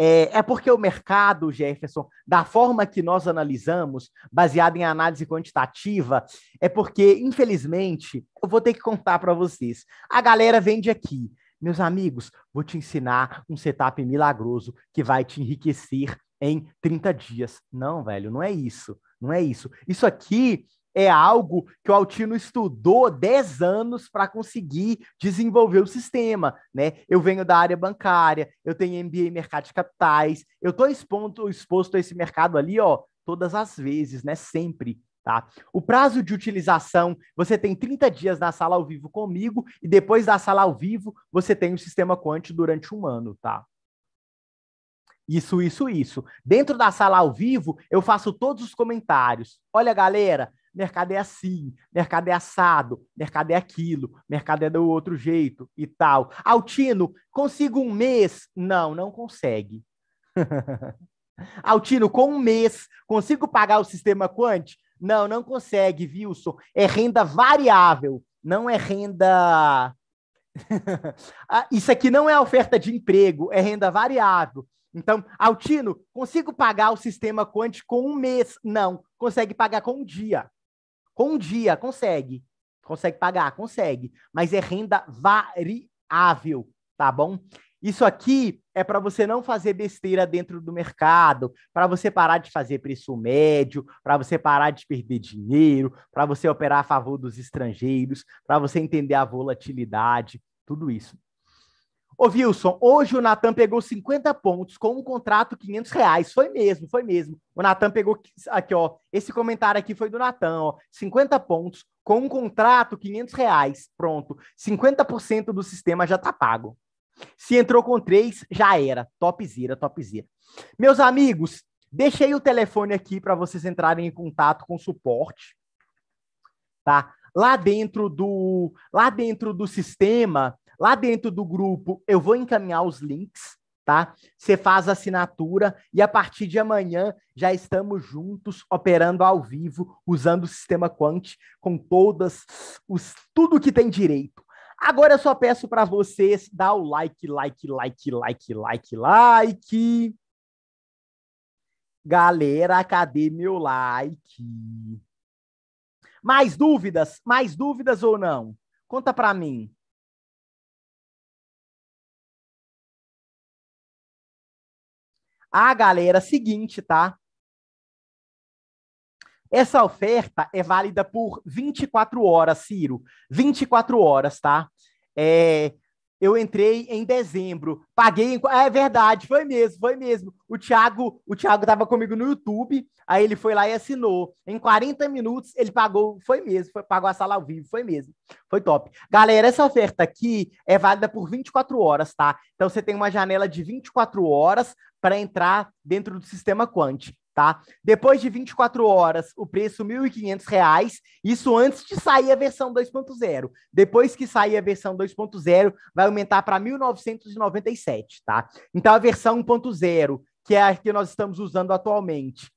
É, é porque o mercado, Jefferson, da forma que nós analisamos, baseado em análise quantitativa, é porque, infelizmente, eu vou ter que contar para vocês. A galera vende aqui meus amigos, vou te ensinar um setup milagroso que vai te enriquecer em 30 dias. Não, velho, não é isso. Não é isso. Isso aqui é algo que o Altino estudou 10 anos para conseguir desenvolver o sistema, né? Eu venho da área bancária, eu tenho MBA em mercado de capitais, eu estou exposto, exposto a esse mercado ali, ó, todas as vezes, né? Sempre. Tá? O prazo de utilização, você tem 30 dias na sala ao vivo comigo e depois da sala ao vivo, você tem o sistema quant durante um ano, tá? Isso, isso, isso. Dentro da sala ao vivo, eu faço todos os comentários. Olha, galera, mercado é assim, mercado é assado, mercado é aquilo, mercado é do outro jeito e tal. Altino, consigo um mês? Não, não consegue. Altino, com um mês, consigo pagar o sistema quant? Não, não consegue, Wilson. É renda variável, não é renda. Ah, isso aqui não é oferta de emprego, é renda variável. Então, Altino, consigo pagar o sistema Quant com um mês? Não, consegue pagar com um dia. Com um dia, consegue. Consegue pagar, consegue. Mas é renda variável, tá bom? Isso aqui é para você não fazer besteira dentro do mercado, para você parar de fazer preço médio, para você parar de perder dinheiro, para você operar a favor dos estrangeiros, para você entender a volatilidade, tudo isso. Ô, Wilson, hoje o Natan pegou 50 pontos com um contrato 500 reais. Foi mesmo, foi mesmo. O Natan pegou aqui, ó. Esse comentário aqui foi do Natan, ó. 50 pontos com um contrato 500 reais. Pronto. 50% do sistema já tá pago. Se entrou com três, já era. Topzera, topzera. Meus amigos, deixei o telefone aqui para vocês entrarem em contato com o suporte. Tá? Lá dentro do lá dentro do sistema, lá dentro do grupo, eu vou encaminhar os links, tá? Você faz a assinatura e a partir de amanhã já estamos juntos operando ao vivo usando o sistema Quant com todas os tudo que tem direito Agora eu só peço para vocês dar o like, like, like, like, like, like. Galera, cadê meu like? Mais dúvidas? Mais dúvidas ou não? Conta para mim. Ah, galera, seguinte, tá? Essa oferta é válida por 24 horas, Ciro. 24 horas, tá? É, eu entrei em dezembro, paguei. Em... Ah, é verdade, foi mesmo, foi mesmo. O Thiago, o Thiago estava comigo no YouTube, aí ele foi lá e assinou. Em 40 minutos ele pagou, foi mesmo, foi, pagou a sala ao vivo, foi mesmo. Foi top. Galera, essa oferta aqui é válida por 24 horas, tá? Então você tem uma janela de 24 horas para entrar dentro do sistema Quant tá? Depois de 24 horas, o preço R$ 1.500, isso antes de sair a versão 2.0. Depois que sair a versão 2.0, vai aumentar para 1.997, tá? Então a versão 1.0, que é a que nós estamos usando atualmente,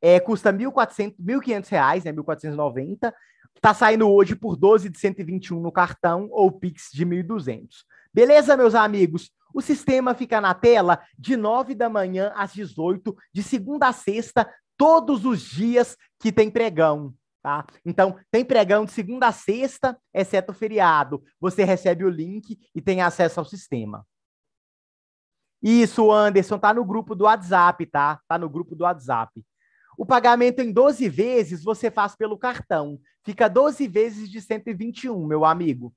é, custa R$ 1.500, né, 1.490. Tá saindo hoje por 12 de 121 no cartão ou Pix de 1.200. Beleza, meus amigos? O sistema fica na tela de 9 da manhã às 18, de segunda a sexta, todos os dias que tem pregão. Tá? Então, tem pregão de segunda a sexta, exceto feriado. Você recebe o link e tem acesso ao sistema. Isso, Anderson, tá no grupo do WhatsApp, tá? Tá no grupo do WhatsApp. O pagamento em 12 vezes você faz pelo cartão. Fica 12 vezes de 121, meu amigo.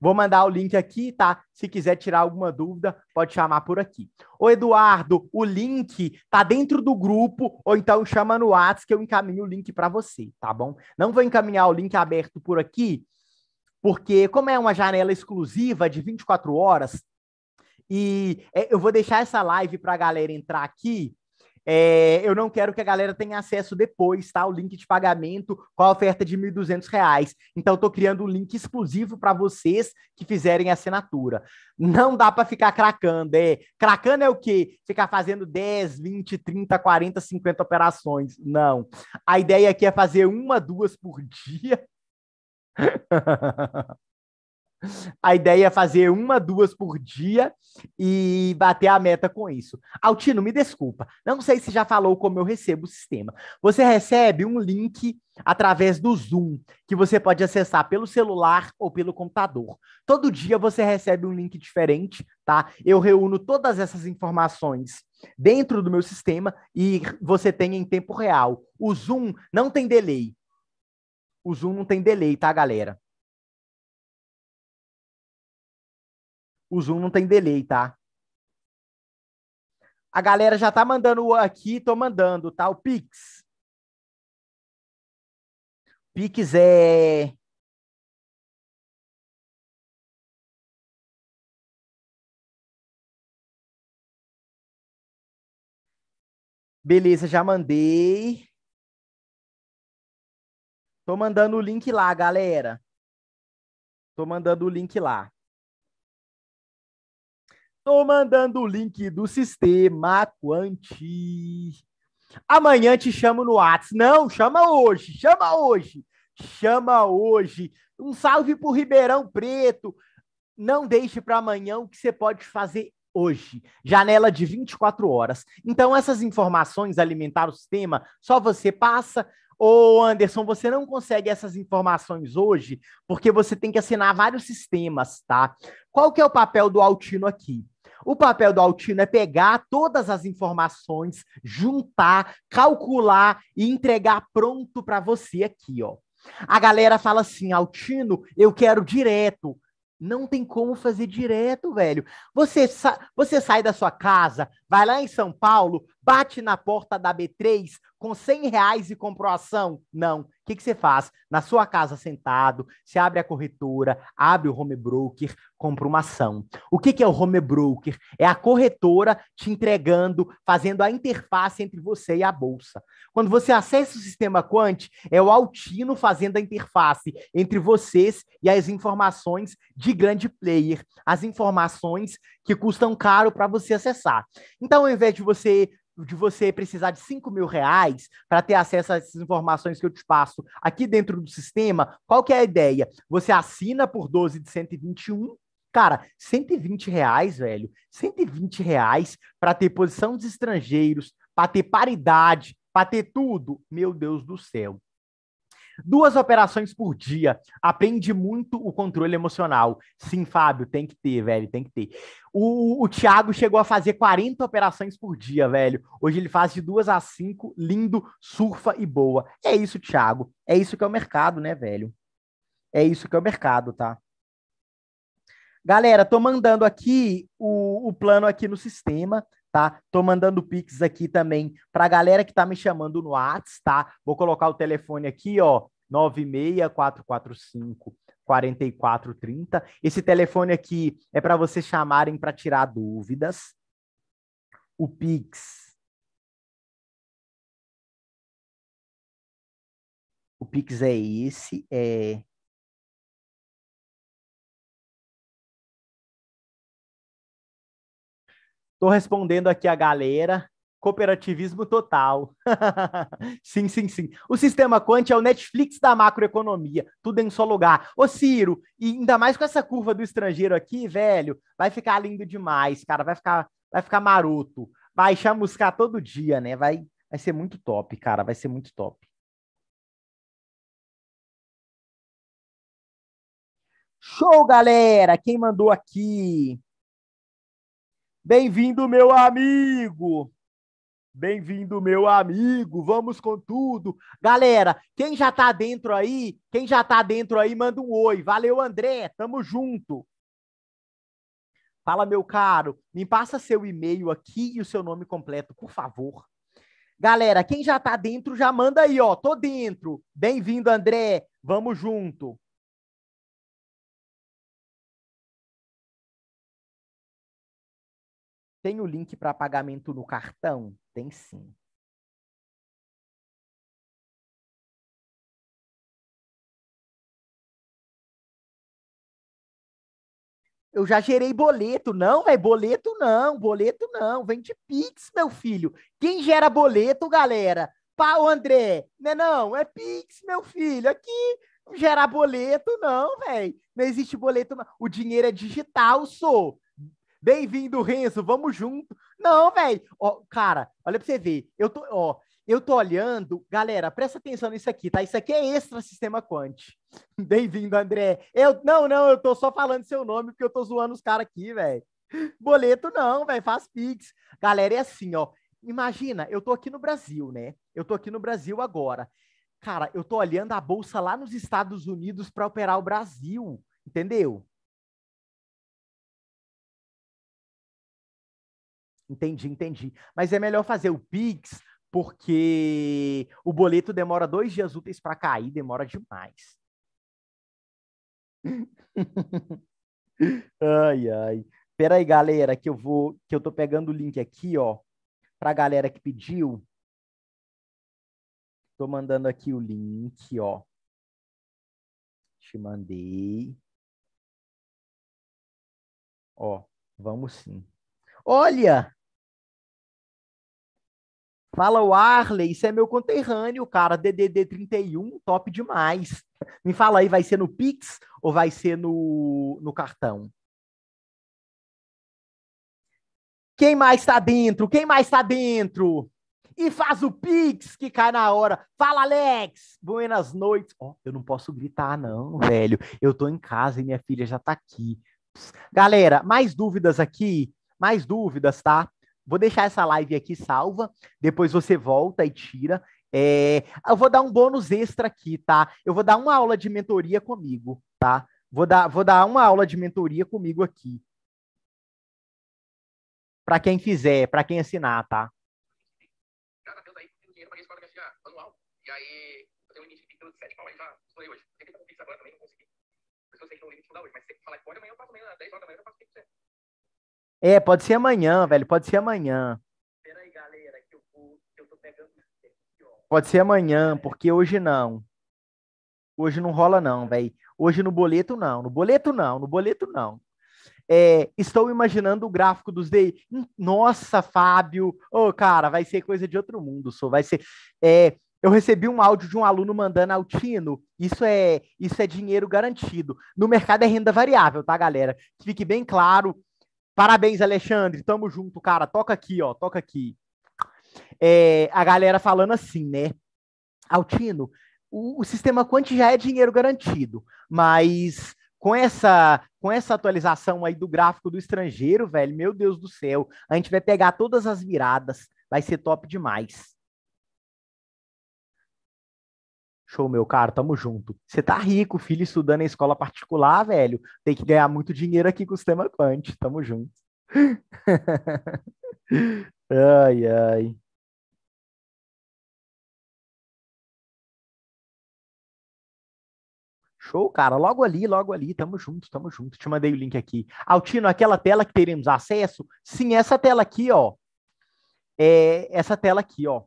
Vou mandar o link aqui, tá? Se quiser tirar alguma dúvida, pode chamar por aqui. Ô Eduardo, o link tá dentro do grupo, ou então chama no Whats que eu encaminho o link para você, tá bom? Não vou encaminhar o link aberto por aqui, porque como é uma janela exclusiva de 24 horas, e é, eu vou deixar essa live para a galera entrar aqui é, eu não quero que a galera tenha acesso depois, tá? O link de pagamento com a oferta de R$ 1.200. Então, estou criando um link exclusivo para vocês que fizerem assinatura. Não dá para ficar cracando, é. Cracando é o quê? Ficar fazendo 10, 20, 30, 40, 50 operações. Não. A ideia aqui é fazer uma, duas por dia. A ideia é fazer uma, duas por dia e bater a meta com isso. Altino, me desculpa. Não sei se já falou como eu recebo o sistema. Você recebe um link através do Zoom, que você pode acessar pelo celular ou pelo computador. Todo dia você recebe um link diferente, tá? Eu reúno todas essas informações dentro do meu sistema e você tem em tempo real. O Zoom não tem delay. O Zoom não tem delay, tá, galera? O Zoom não tem delay, tá? A galera já tá mandando aqui, tô mandando, tá? O Pix. Pix é. Beleza, já mandei. Tô mandando o link lá, galera. Tô mandando o link lá. Tô mandando o link do sistema Quanti. Amanhã te chamo no Whats. Não, chama hoje, chama hoje, chama hoje. Um salve pro Ribeirão Preto. Não deixe para amanhã o que você pode fazer hoje, janela de 24 horas. Então, essas informações alimentar o sistema, só você passa. Ô, Anderson, você não consegue essas informações hoje porque você tem que assinar vários sistemas, tá? Qual que é o papel do Altino aqui? O papel do Altino é pegar todas as informações, juntar, calcular e entregar pronto para você aqui, ó. A galera fala assim, Altino, eu quero direto. Não tem como fazer direto, velho. Você, sa você sai da sua casa, vai lá em São Paulo, bate na porta da B3 com 100 reais e comprou ação. Não. O que, que você faz? Na sua casa, sentado, você abre a corretora, abre o home broker, compra uma ação. O que, que é o home broker? É a corretora te entregando, fazendo a interface entre você e a bolsa. Quando você acessa o sistema Quant, é o Altino fazendo a interface entre vocês e as informações de grande player, as informações que custam caro para você acessar. Então, ao invés de você de você precisar de 5 mil reais para ter acesso a essas informações que eu te passo aqui dentro do sistema, qual que é a ideia? Você assina por 12 de 121, Cara, 120 reais, velho. 120 reais para ter posição dos estrangeiros, para ter paridade, para ter tudo. Meu Deus do céu. Duas operações por dia. Aprende muito o controle emocional. Sim, Fábio, tem que ter, velho, tem que ter. O, o Thiago chegou a fazer 40 operações por dia, velho. Hoje ele faz de duas a cinco, lindo, surfa e boa. É isso, Thiago. É isso que é o mercado, né, velho? É isso que é o mercado, tá? Galera, tô mandando aqui o, o plano aqui no sistema tá? Tô mandando pix aqui também pra galera que tá me chamando no Whats, tá? Vou colocar o telefone aqui, ó, 96445 4430. Esse telefone aqui é para vocês chamarem para tirar dúvidas. O Pix. O Pix é esse, é Estou respondendo aqui a galera. Cooperativismo total. sim, sim, sim. O sistema quant é o Netflix da macroeconomia, tudo em um só lugar. Ô, Ciro, e ainda mais com essa curva do estrangeiro aqui, velho, vai ficar lindo demais, cara. Vai ficar, vai ficar maroto. Vai chamuscar todo dia, né? Vai, vai ser muito top, cara. Vai ser muito top. Show, galera! Quem mandou aqui? Bem-vindo, meu amigo! Bem-vindo, meu amigo! Vamos com tudo! Galera, quem já tá dentro aí, quem já tá dentro aí, manda um oi. Valeu, André! Tamo junto! Fala, meu caro, me passa seu e-mail aqui e o seu nome completo, por favor. Galera, quem já tá dentro, já manda aí, ó. Tô dentro. Bem-vindo, André. Vamos junto. Tem o link para pagamento no cartão? Tem sim. Eu já gerei boleto. Não, velho, é boleto não, boleto não. Vem de Pix, meu filho. Quem gera boleto, galera? Pau, André. Não é não, é Pix, meu filho. Aqui, gerar boleto não, velho. Não existe boleto. Não. O dinheiro é digital, sou. Bem-vindo, Renzo, vamos junto. Não, velho. Cara, olha pra você ver. Eu tô, ó, eu tô olhando, galera, presta atenção nisso aqui, tá? Isso aqui é extra sistema quant. Bem-vindo, André. Eu não, não, eu tô só falando seu nome porque eu tô zoando os caras aqui, velho. Boleto não, velho, faz pix. Galera, é assim, ó. Imagina, eu tô aqui no Brasil, né? Eu tô aqui no Brasil agora. Cara, eu tô olhando a bolsa lá nos Estados Unidos para operar o Brasil, entendeu? Entendi, entendi. Mas é melhor fazer o Pix, porque o boleto demora dois dias úteis para cair, demora demais. ai, ai. Pera aí, galera, que eu vou, que eu tô pegando o link aqui, ó, pra galera que pediu. Tô mandando aqui o link, ó. Te mandei. Ó, vamos sim. Olha, Fala o Arley, isso é meu conterrâneo, cara, DDD 31, top demais. Me fala aí, vai ser no Pix ou vai ser no, no cartão? Quem mais tá dentro? Quem mais tá dentro? E faz o Pix que cai na hora. Fala, Alex! Buenas noites. Ó, oh, eu não posso gritar, não, velho. Eu tô em casa e minha filha já tá aqui. Galera, mais dúvidas aqui? Mais dúvidas, tá? Vou deixar essa live aqui salva, depois você volta e tira. É, eu vou dar um bônus extra aqui, tá? Eu vou dar uma aula de mentoria comigo, tá? Vou dar, vou dar uma aula de mentoria comigo aqui. Para quem fizer, para quem assinar, tá? Eu sei que é um limite não dá hoje, mas se falar que pode, amanhã eu faço amanhã, 10 horas da manhã eu faço o que quiser. É, pode ser amanhã, velho. Pode ser amanhã. Peraí, galera, que eu, vou, que eu tô pegando Pode ser amanhã, porque hoje não. Hoje não rola, não, velho. Hoje no boleto, não. No boleto, não. No boleto, não. É, estou imaginando o gráfico dos DI. Hum, nossa, Fábio! Ô, oh, cara, vai ser coisa de outro mundo, só vai ser. É, eu recebi um áudio de um aluno mandando altino. Isso é, isso é dinheiro garantido. No mercado é renda variável, tá, galera? Fique bem claro, Parabéns, Alexandre. Tamo junto, cara. Toca aqui, ó. Toca aqui. É, a galera falando assim, né? Altino, o, o sistema Quant já é dinheiro garantido, mas com essa com essa atualização aí do gráfico do estrangeiro, velho, meu Deus do céu, a gente vai pegar todas as viradas, vai ser top demais. Show, meu caro, tamo junto. Você tá rico, filho estudando em escola particular, velho. Tem que ganhar muito dinheiro aqui com o sistema quant. Tamo junto. ai, ai. Show, cara. Logo ali, logo ali. Tamo junto, tamo junto. Te mandei o link aqui. Altino, aquela tela que teremos acesso? Sim, essa tela aqui, ó. É essa tela aqui, ó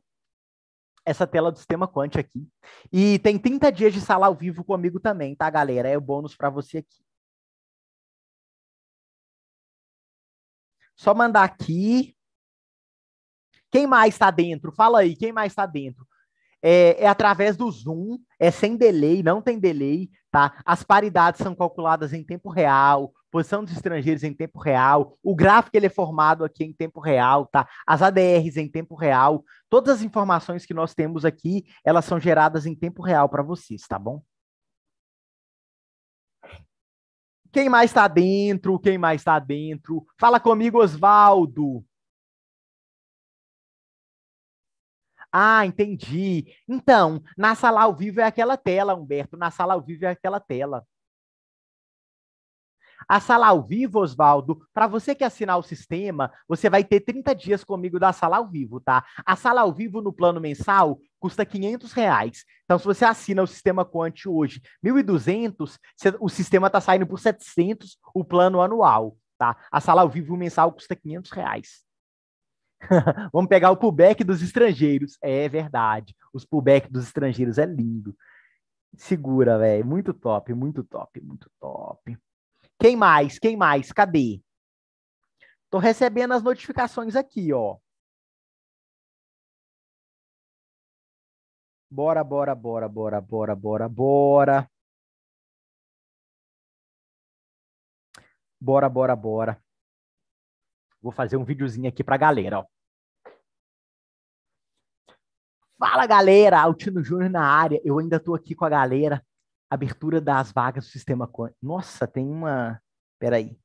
essa tela do sistema quant aqui. E tem 30 dias de sala ao vivo comigo também, tá, galera? É o bônus para você aqui. Só mandar aqui. Quem mais está dentro? Fala aí, quem mais está dentro? É, é, através do Zoom, é sem delay, não tem delay, tá? As paridades são calculadas em tempo real, posição dos estrangeiros em tempo real, o gráfico ele é formado aqui em tempo real, tá? As ADRs em tempo real, todas as informações que nós temos aqui, elas são geradas em tempo real para vocês, tá bom? Quem mais está dentro? Quem mais está dentro? Fala comigo, Oswaldo. Ah, entendi. Então, na sala ao vivo é aquela tela, Humberto. Na sala ao vivo é aquela tela. A sala ao vivo, Oswaldo, para você que assinar o sistema, você vai ter 30 dias comigo da sala ao vivo, tá? A sala ao vivo no plano mensal custa 500 reais. Então, se você assina o sistema Quant hoje, 1.200, o sistema está saindo por 700 o plano anual, tá? A sala ao vivo mensal custa 500 reais. Vamos pegar o pullback dos estrangeiros. É verdade. Os pullback dos estrangeiros é lindo. Segura, velho. Muito top, muito top, muito top. Quem mais? Quem mais? Cadê? Tô recebendo as notificações aqui, ó. Bora, bora, bora, bora, bora, bora, bora. Bora, bora, bora. Vou fazer um videozinho aqui pra galera, ó. Fala, galera! Altino Júnior na área. Eu ainda tô aqui com a galera abertura das vagas do sistema quântico. Nossa, tem uma. Peraí.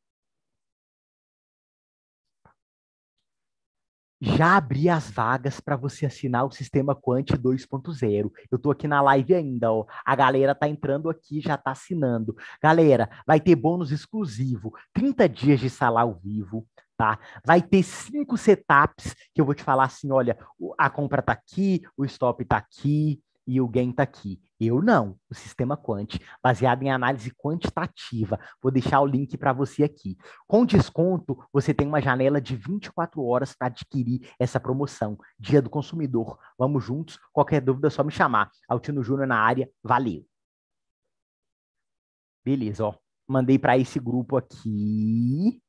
Já abri as vagas para você assinar o Sistema Quant 2.0. Eu estou aqui na live ainda, ó. A galera tá entrando aqui, já tá assinando. Galera, vai ter bônus exclusivo, 30 dias de sala ao vivo, tá? Vai ter cinco setups que eu vou te falar assim, olha, a compra tá aqui, o stop tá aqui e o gain tá aqui. Eu não, o sistema Quant, baseado em análise quantitativa. Vou deixar o link para você aqui. Com desconto, você tem uma janela de 24 horas para adquirir essa promoção. Dia do consumidor. Vamos juntos. Qualquer dúvida é só me chamar. Altino Júnior na área. Valeu. Beleza, ó. Mandei para esse grupo aqui.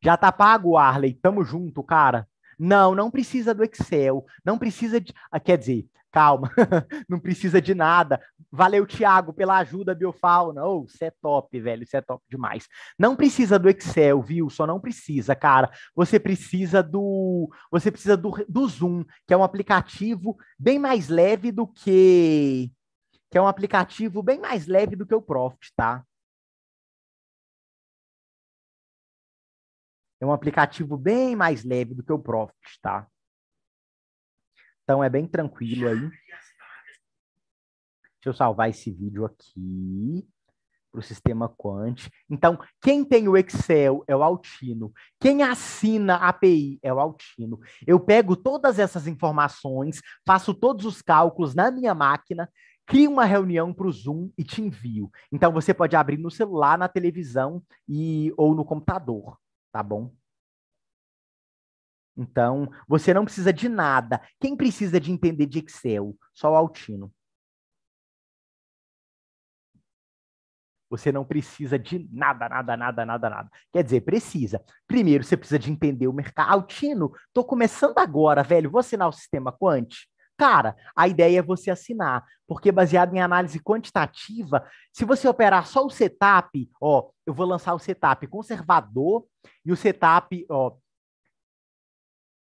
Já tá pago, Arley. Tamo junto, cara. Não, não precisa do Excel, não precisa de. Ah, quer dizer, calma, não precisa de nada. Valeu, Thiago, pela ajuda, Biofauna. Ô, oh, você é top, velho, você é top demais. Não precisa do Excel, viu? Só não precisa, cara. Você precisa do. Você precisa do, do Zoom, que é um aplicativo bem mais leve do que. Que é um aplicativo bem mais leve do que o Profit, tá? É um aplicativo bem mais leve do que o Profit, tá? Então é bem tranquilo aí. Deixa eu salvar esse vídeo aqui para o sistema Quant. Então, quem tem o Excel é o Altino. Quem assina a API é o Altino. Eu pego todas essas informações, faço todos os cálculos na minha máquina, crio uma reunião para o Zoom e te envio. Então, você pode abrir no celular, na televisão e ou no computador, tá bom? Então, você não precisa de nada. Quem precisa de entender de Excel? Só o Altino. Você não precisa de nada, nada, nada, nada, nada. Quer dizer, precisa. Primeiro, você precisa de entender o mercado. Altino, tô começando agora, velho. Vou assinar o sistema Quant? Cara, a ideia é você assinar, porque baseado em análise quantitativa, se você operar só o setup, ó, eu vou lançar o setup conservador e o setup, ó,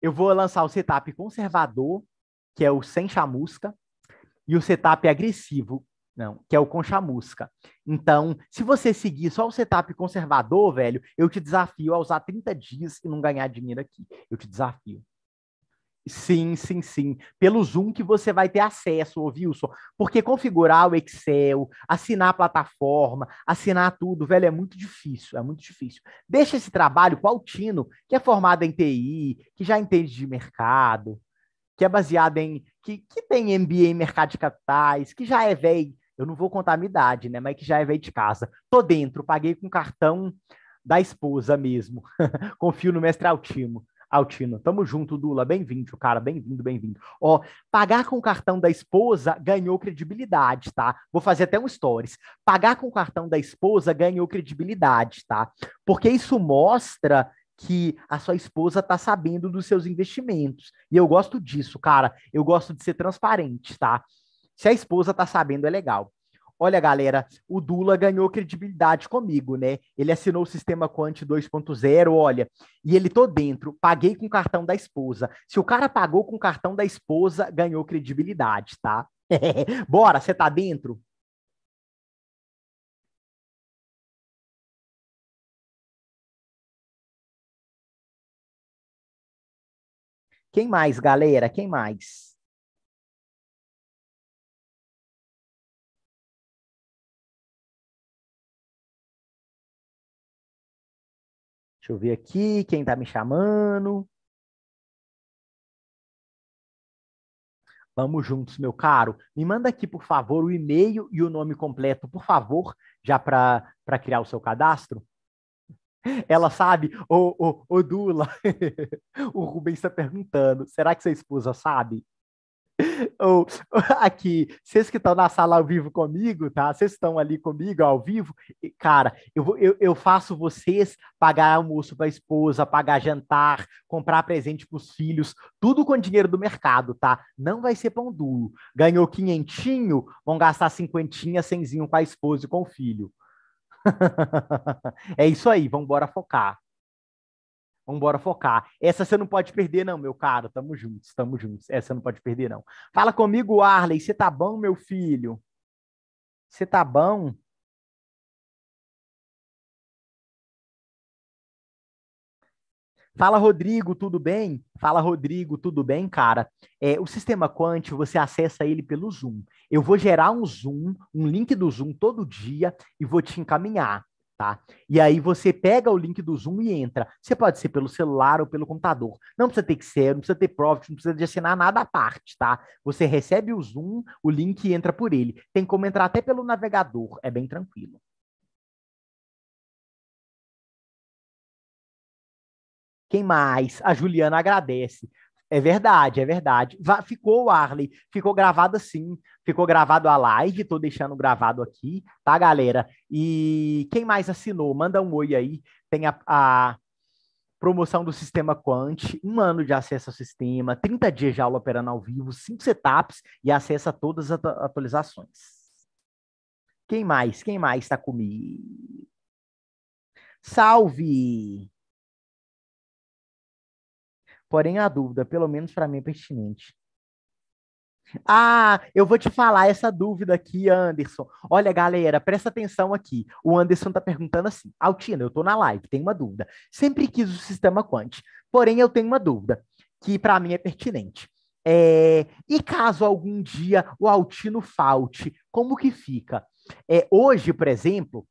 eu vou lançar o setup conservador, que é o sem chamusca, e o setup agressivo, não, que é o com chamusca. Então, se você seguir só o setup conservador, velho, eu te desafio a usar 30 dias e não ganhar dinheiro aqui. Eu te desafio. Sim, sim, sim. Pelo Zoom que você vai ter acesso, ouviu, Wilson. Porque configurar o Excel, assinar a plataforma, assinar tudo, velho, é muito difícil, é muito difícil. Deixa esse trabalho com o Altino, que é formado em TI, que já entende de mercado, que é baseado em... que, que tem MBA em mercado de capitais, que já é velho... Eu não vou contar a minha idade, né? Mas que já é velho de casa. Tô dentro, paguei com cartão da esposa mesmo. Confio no mestre Altino. Altino, tamo junto, Dula. Bem-vindo, cara. Bem-vindo, bem-vindo. Ó, pagar com o cartão da esposa ganhou credibilidade, tá? Vou fazer até um stories. Pagar com o cartão da esposa ganhou credibilidade, tá? Porque isso mostra que a sua esposa tá sabendo dos seus investimentos. E eu gosto disso, cara. Eu gosto de ser transparente, tá? Se a esposa tá sabendo, é legal. Olha, galera, o Dula ganhou credibilidade comigo, né? Ele assinou o sistema Quant 2.0, olha, e ele tô dentro, paguei com o cartão da esposa. Se o cara pagou com o cartão da esposa, ganhou credibilidade, tá? Bora, você tá dentro? Quem mais, galera? Quem mais? Deixa eu ver aqui quem está me chamando. Vamos juntos, meu caro. Me manda aqui, por favor, o e-mail e o nome completo, por favor, já para criar o seu cadastro. Ela sabe, ô, ô, ô Dula, o Rubens está perguntando, será que sua esposa sabe? ou aqui, vocês que estão na sala ao vivo comigo, tá? Vocês estão ali comigo ao vivo, cara, eu, eu, eu faço vocês pagar almoço para a esposa, pagar jantar, comprar presente para os filhos, tudo com dinheiro do mercado, tá? Não vai ser pão duro. Ganhou quinhentinho, vão gastar cinquentinha, cenzinho com a esposa e com o filho. é isso aí, vamos embora focar. Vamos focar. Essa você não pode perder, não, meu caro. Tamo juntos, tamo juntos. Essa você não pode perder, não. Fala comigo, Arley. Você tá bom, meu filho? Você tá bom? Fala, Rodrigo, tudo bem? Fala, Rodrigo, tudo bem, cara? É, o sistema Quant, você acessa ele pelo Zoom. Eu vou gerar um Zoom, um link do Zoom todo dia e vou te encaminhar. Tá? E aí você pega o link do Zoom e entra. Você pode ser pelo celular ou pelo computador. Não precisa ter ser, não precisa ter Profit, não precisa de assinar nada à parte, tá? Você recebe o Zoom, o link e entra por ele. Tem como entrar até pelo navegador, é bem tranquilo. Quem mais? A Juliana agradece. É verdade, é verdade. ficou, Arley, ficou gravado assim. Ficou gravado a live, tô deixando gravado aqui, tá, galera? E quem mais assinou, manda um oi aí. Tem a, a promoção do sistema Quant, um ano de acesso ao sistema, 30 dias de aula operando ao vivo, cinco setups e acesso a todas as atualizações. Quem mais? Quem mais está comigo? Salve! Porém, a dúvida, pelo menos para mim, é pertinente. Ah, eu vou te falar essa dúvida aqui, Anderson. Olha, galera, presta atenção aqui. O Anderson está perguntando assim: Altina, eu estou na live, tenho uma dúvida. Sempre quis o sistema quant, porém eu tenho uma dúvida que para mim é pertinente. É... e caso algum dia o Altino falte, como que fica? É, hoje, por exemplo,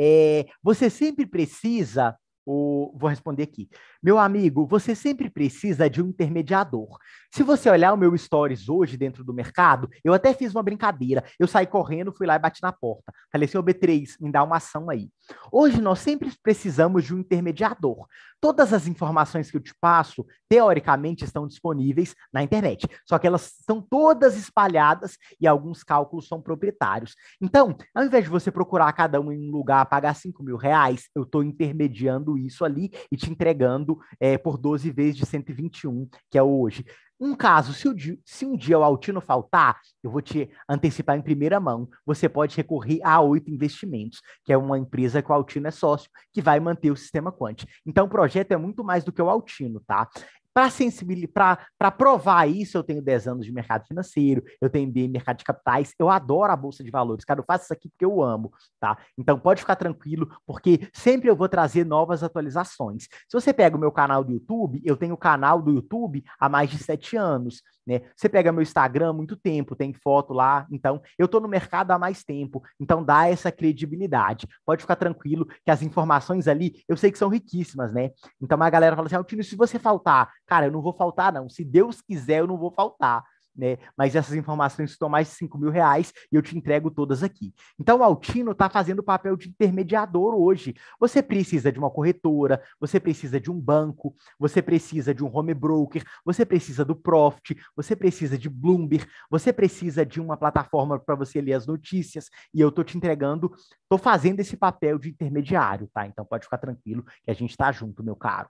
é... você sempre precisa o, vou responder aqui. Meu amigo, você sempre precisa de um intermediador. Se você olhar o meu stories hoje dentro do mercado, eu até fiz uma brincadeira. Eu saí correndo, fui lá e bati na porta. Falei, seu assim, B3, me dá uma ação aí. Hoje nós sempre precisamos de um intermediador. Todas as informações que eu te passo, teoricamente, estão disponíveis na internet. Só que elas estão todas espalhadas e alguns cálculos são proprietários. Então, ao invés de você procurar cada um em um lugar, pagar 5 mil reais, eu estou intermediando isso ali e te entregando é, por 12 vezes de 121, que é hoje. Um caso, se, o, se, um dia o Altino faltar, eu vou te antecipar em primeira mão. Você pode recorrer a Oito Investimentos, que é uma empresa que o Altino é sócio, que vai manter o sistema Quant. Então, o projeto é muito mais do que o Altino, tá? Para sensibilizar, para provar isso, eu tenho 10 anos de mercado financeiro, eu tenho MBA em mercado de capitais, eu adoro a bolsa de valores, cara, eu faço isso aqui porque eu amo, tá? Então pode ficar tranquilo, porque sempre eu vou trazer novas atualizações. Se você pega o meu canal do YouTube, eu tenho o canal do YouTube há mais de 7 anos, né? Você pega meu Instagram há muito tempo, tem foto lá, então eu tô no mercado há mais tempo, então dá essa credibilidade. Pode ficar tranquilo que as informações ali, eu sei que são riquíssimas, né? Então a galera fala assim, ah, Altino, se você faltar Cara, eu não vou faltar, não. Se Deus quiser, eu não vou faltar. Né? Mas essas informações custam mais de 5 mil reais e eu te entrego todas aqui. Então, o Altino está fazendo o papel de intermediador hoje. Você precisa de uma corretora, você precisa de um banco, você precisa de um home broker, você precisa do Profit, você precisa de Bloomberg, você precisa de uma plataforma para você ler as notícias e eu estou te entregando, estou fazendo esse papel de intermediário, tá? Então, pode ficar tranquilo que a gente está junto, meu caro.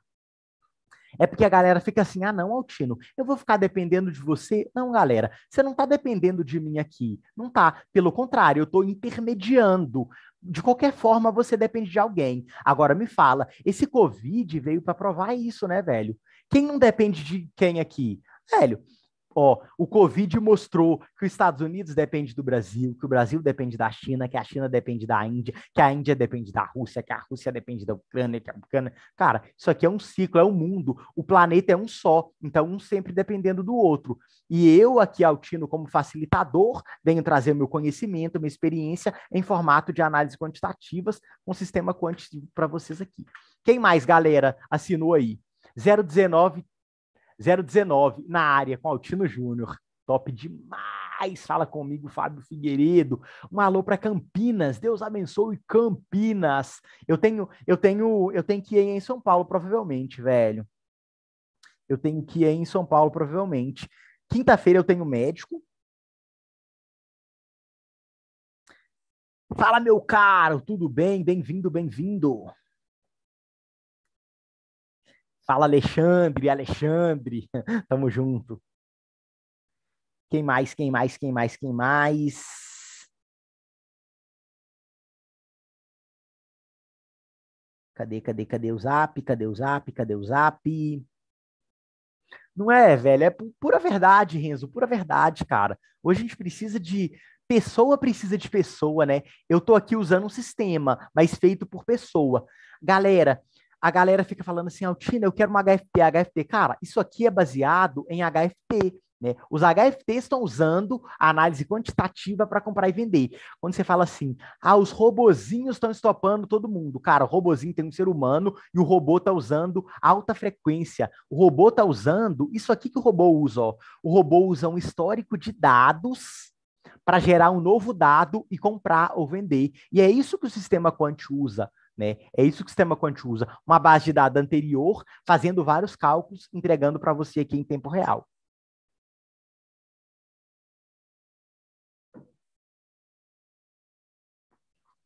É porque a galera fica assim: ah, não, Altino, eu vou ficar dependendo de você. Não, galera, você não está dependendo de mim aqui. Não tá. Pelo contrário, eu estou intermediando. De qualquer forma, você depende de alguém. Agora me fala, esse Covid veio para provar isso, né, velho? Quem não depende de quem aqui? Velho, Ó, o Covid mostrou que os Estados Unidos depende do Brasil, que o Brasil depende da China, que a China depende da Índia, que a Índia depende da Rússia, que a Rússia depende da Ucrânia, que a Ucrânia. Cara, isso aqui é um ciclo, é um mundo. O planeta é um só, então um sempre dependendo do outro. E eu aqui, Altino, como facilitador, venho trazer meu conhecimento, minha experiência em formato de análise quantitativas, um sistema quantitativo para vocês aqui. Quem mais, galera, assinou aí? 019 019 na área com Altino Júnior. Top demais! Fala comigo, Fábio Figueiredo. Um alô para Campinas. Deus abençoe Campinas. Eu tenho, eu tenho, eu tenho que ir em São Paulo provavelmente, velho. Eu tenho que ir em São Paulo provavelmente. Quinta-feira eu tenho médico. Fala meu caro, tudo bem? Bem-vindo, bem-vindo. Fala Alexandre, Alexandre, tamo junto. Quem mais, quem mais, quem mais, quem mais? Cadê, cadê, cadê o zap? Cadê o zap? Cadê o zap? Não é, velho, é pura verdade, Renzo, pura verdade, cara. Hoje a gente precisa de pessoa precisa de pessoa, né? Eu tô aqui usando um sistema, mas feito por pessoa. Galera, a galera fica falando assim, Altina, ah, eu quero uma HFT, HFT. Cara, isso aqui é baseado em HFT. Né? Os HFTs estão usando a análise quantitativa para comprar e vender. Quando você fala assim, ah, os robozinhos estão estopando todo mundo. Cara, o robozinho tem um ser humano e o robô está usando alta frequência. O robô está usando isso aqui que o robô usa. Ó. O robô usa um histórico de dados para gerar um novo dado e comprar ou vender. E é isso que o sistema quant usa né? É isso que o sistema quant usa, uma base de dados anterior, fazendo vários cálculos, entregando para você aqui em tempo real.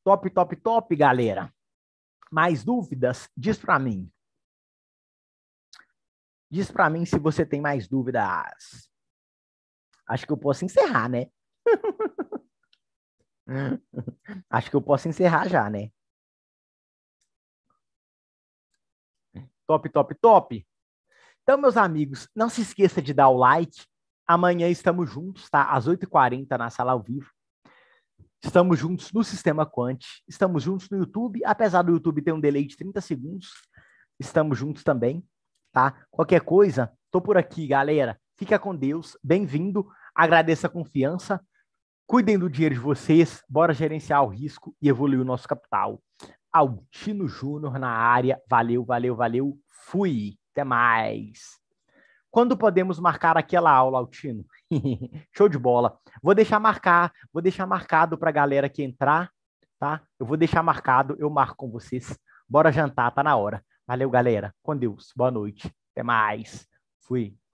Top, top, top, galera. Mais dúvidas? Diz para mim. Diz para mim se você tem mais dúvidas. Acho que eu posso encerrar, né? Acho que eu posso encerrar já, né? Top, top, top. Então, meus amigos, não se esqueça de dar o like. Amanhã estamos juntos, tá? Às 8h40 na sala ao vivo. Estamos juntos no Sistema Quant. Estamos juntos no YouTube, apesar do YouTube ter um delay de 30 segundos. Estamos juntos também, tá? Qualquer coisa, tô por aqui, galera. Fica com Deus. Bem-vindo. Agradeço a confiança. Cuidem do dinheiro de vocês. Bora gerenciar o risco e evoluir o nosso capital. Altino Júnior na área. Valeu, valeu, valeu. Fui. Até mais. Quando podemos marcar aquela aula, Altino? Show de bola. Vou deixar marcar, vou deixar marcado para a galera que entrar, tá? Eu vou deixar marcado, eu marco com vocês. Bora jantar, tá na hora. Valeu, galera. Com Deus. Boa noite. Até mais. Fui.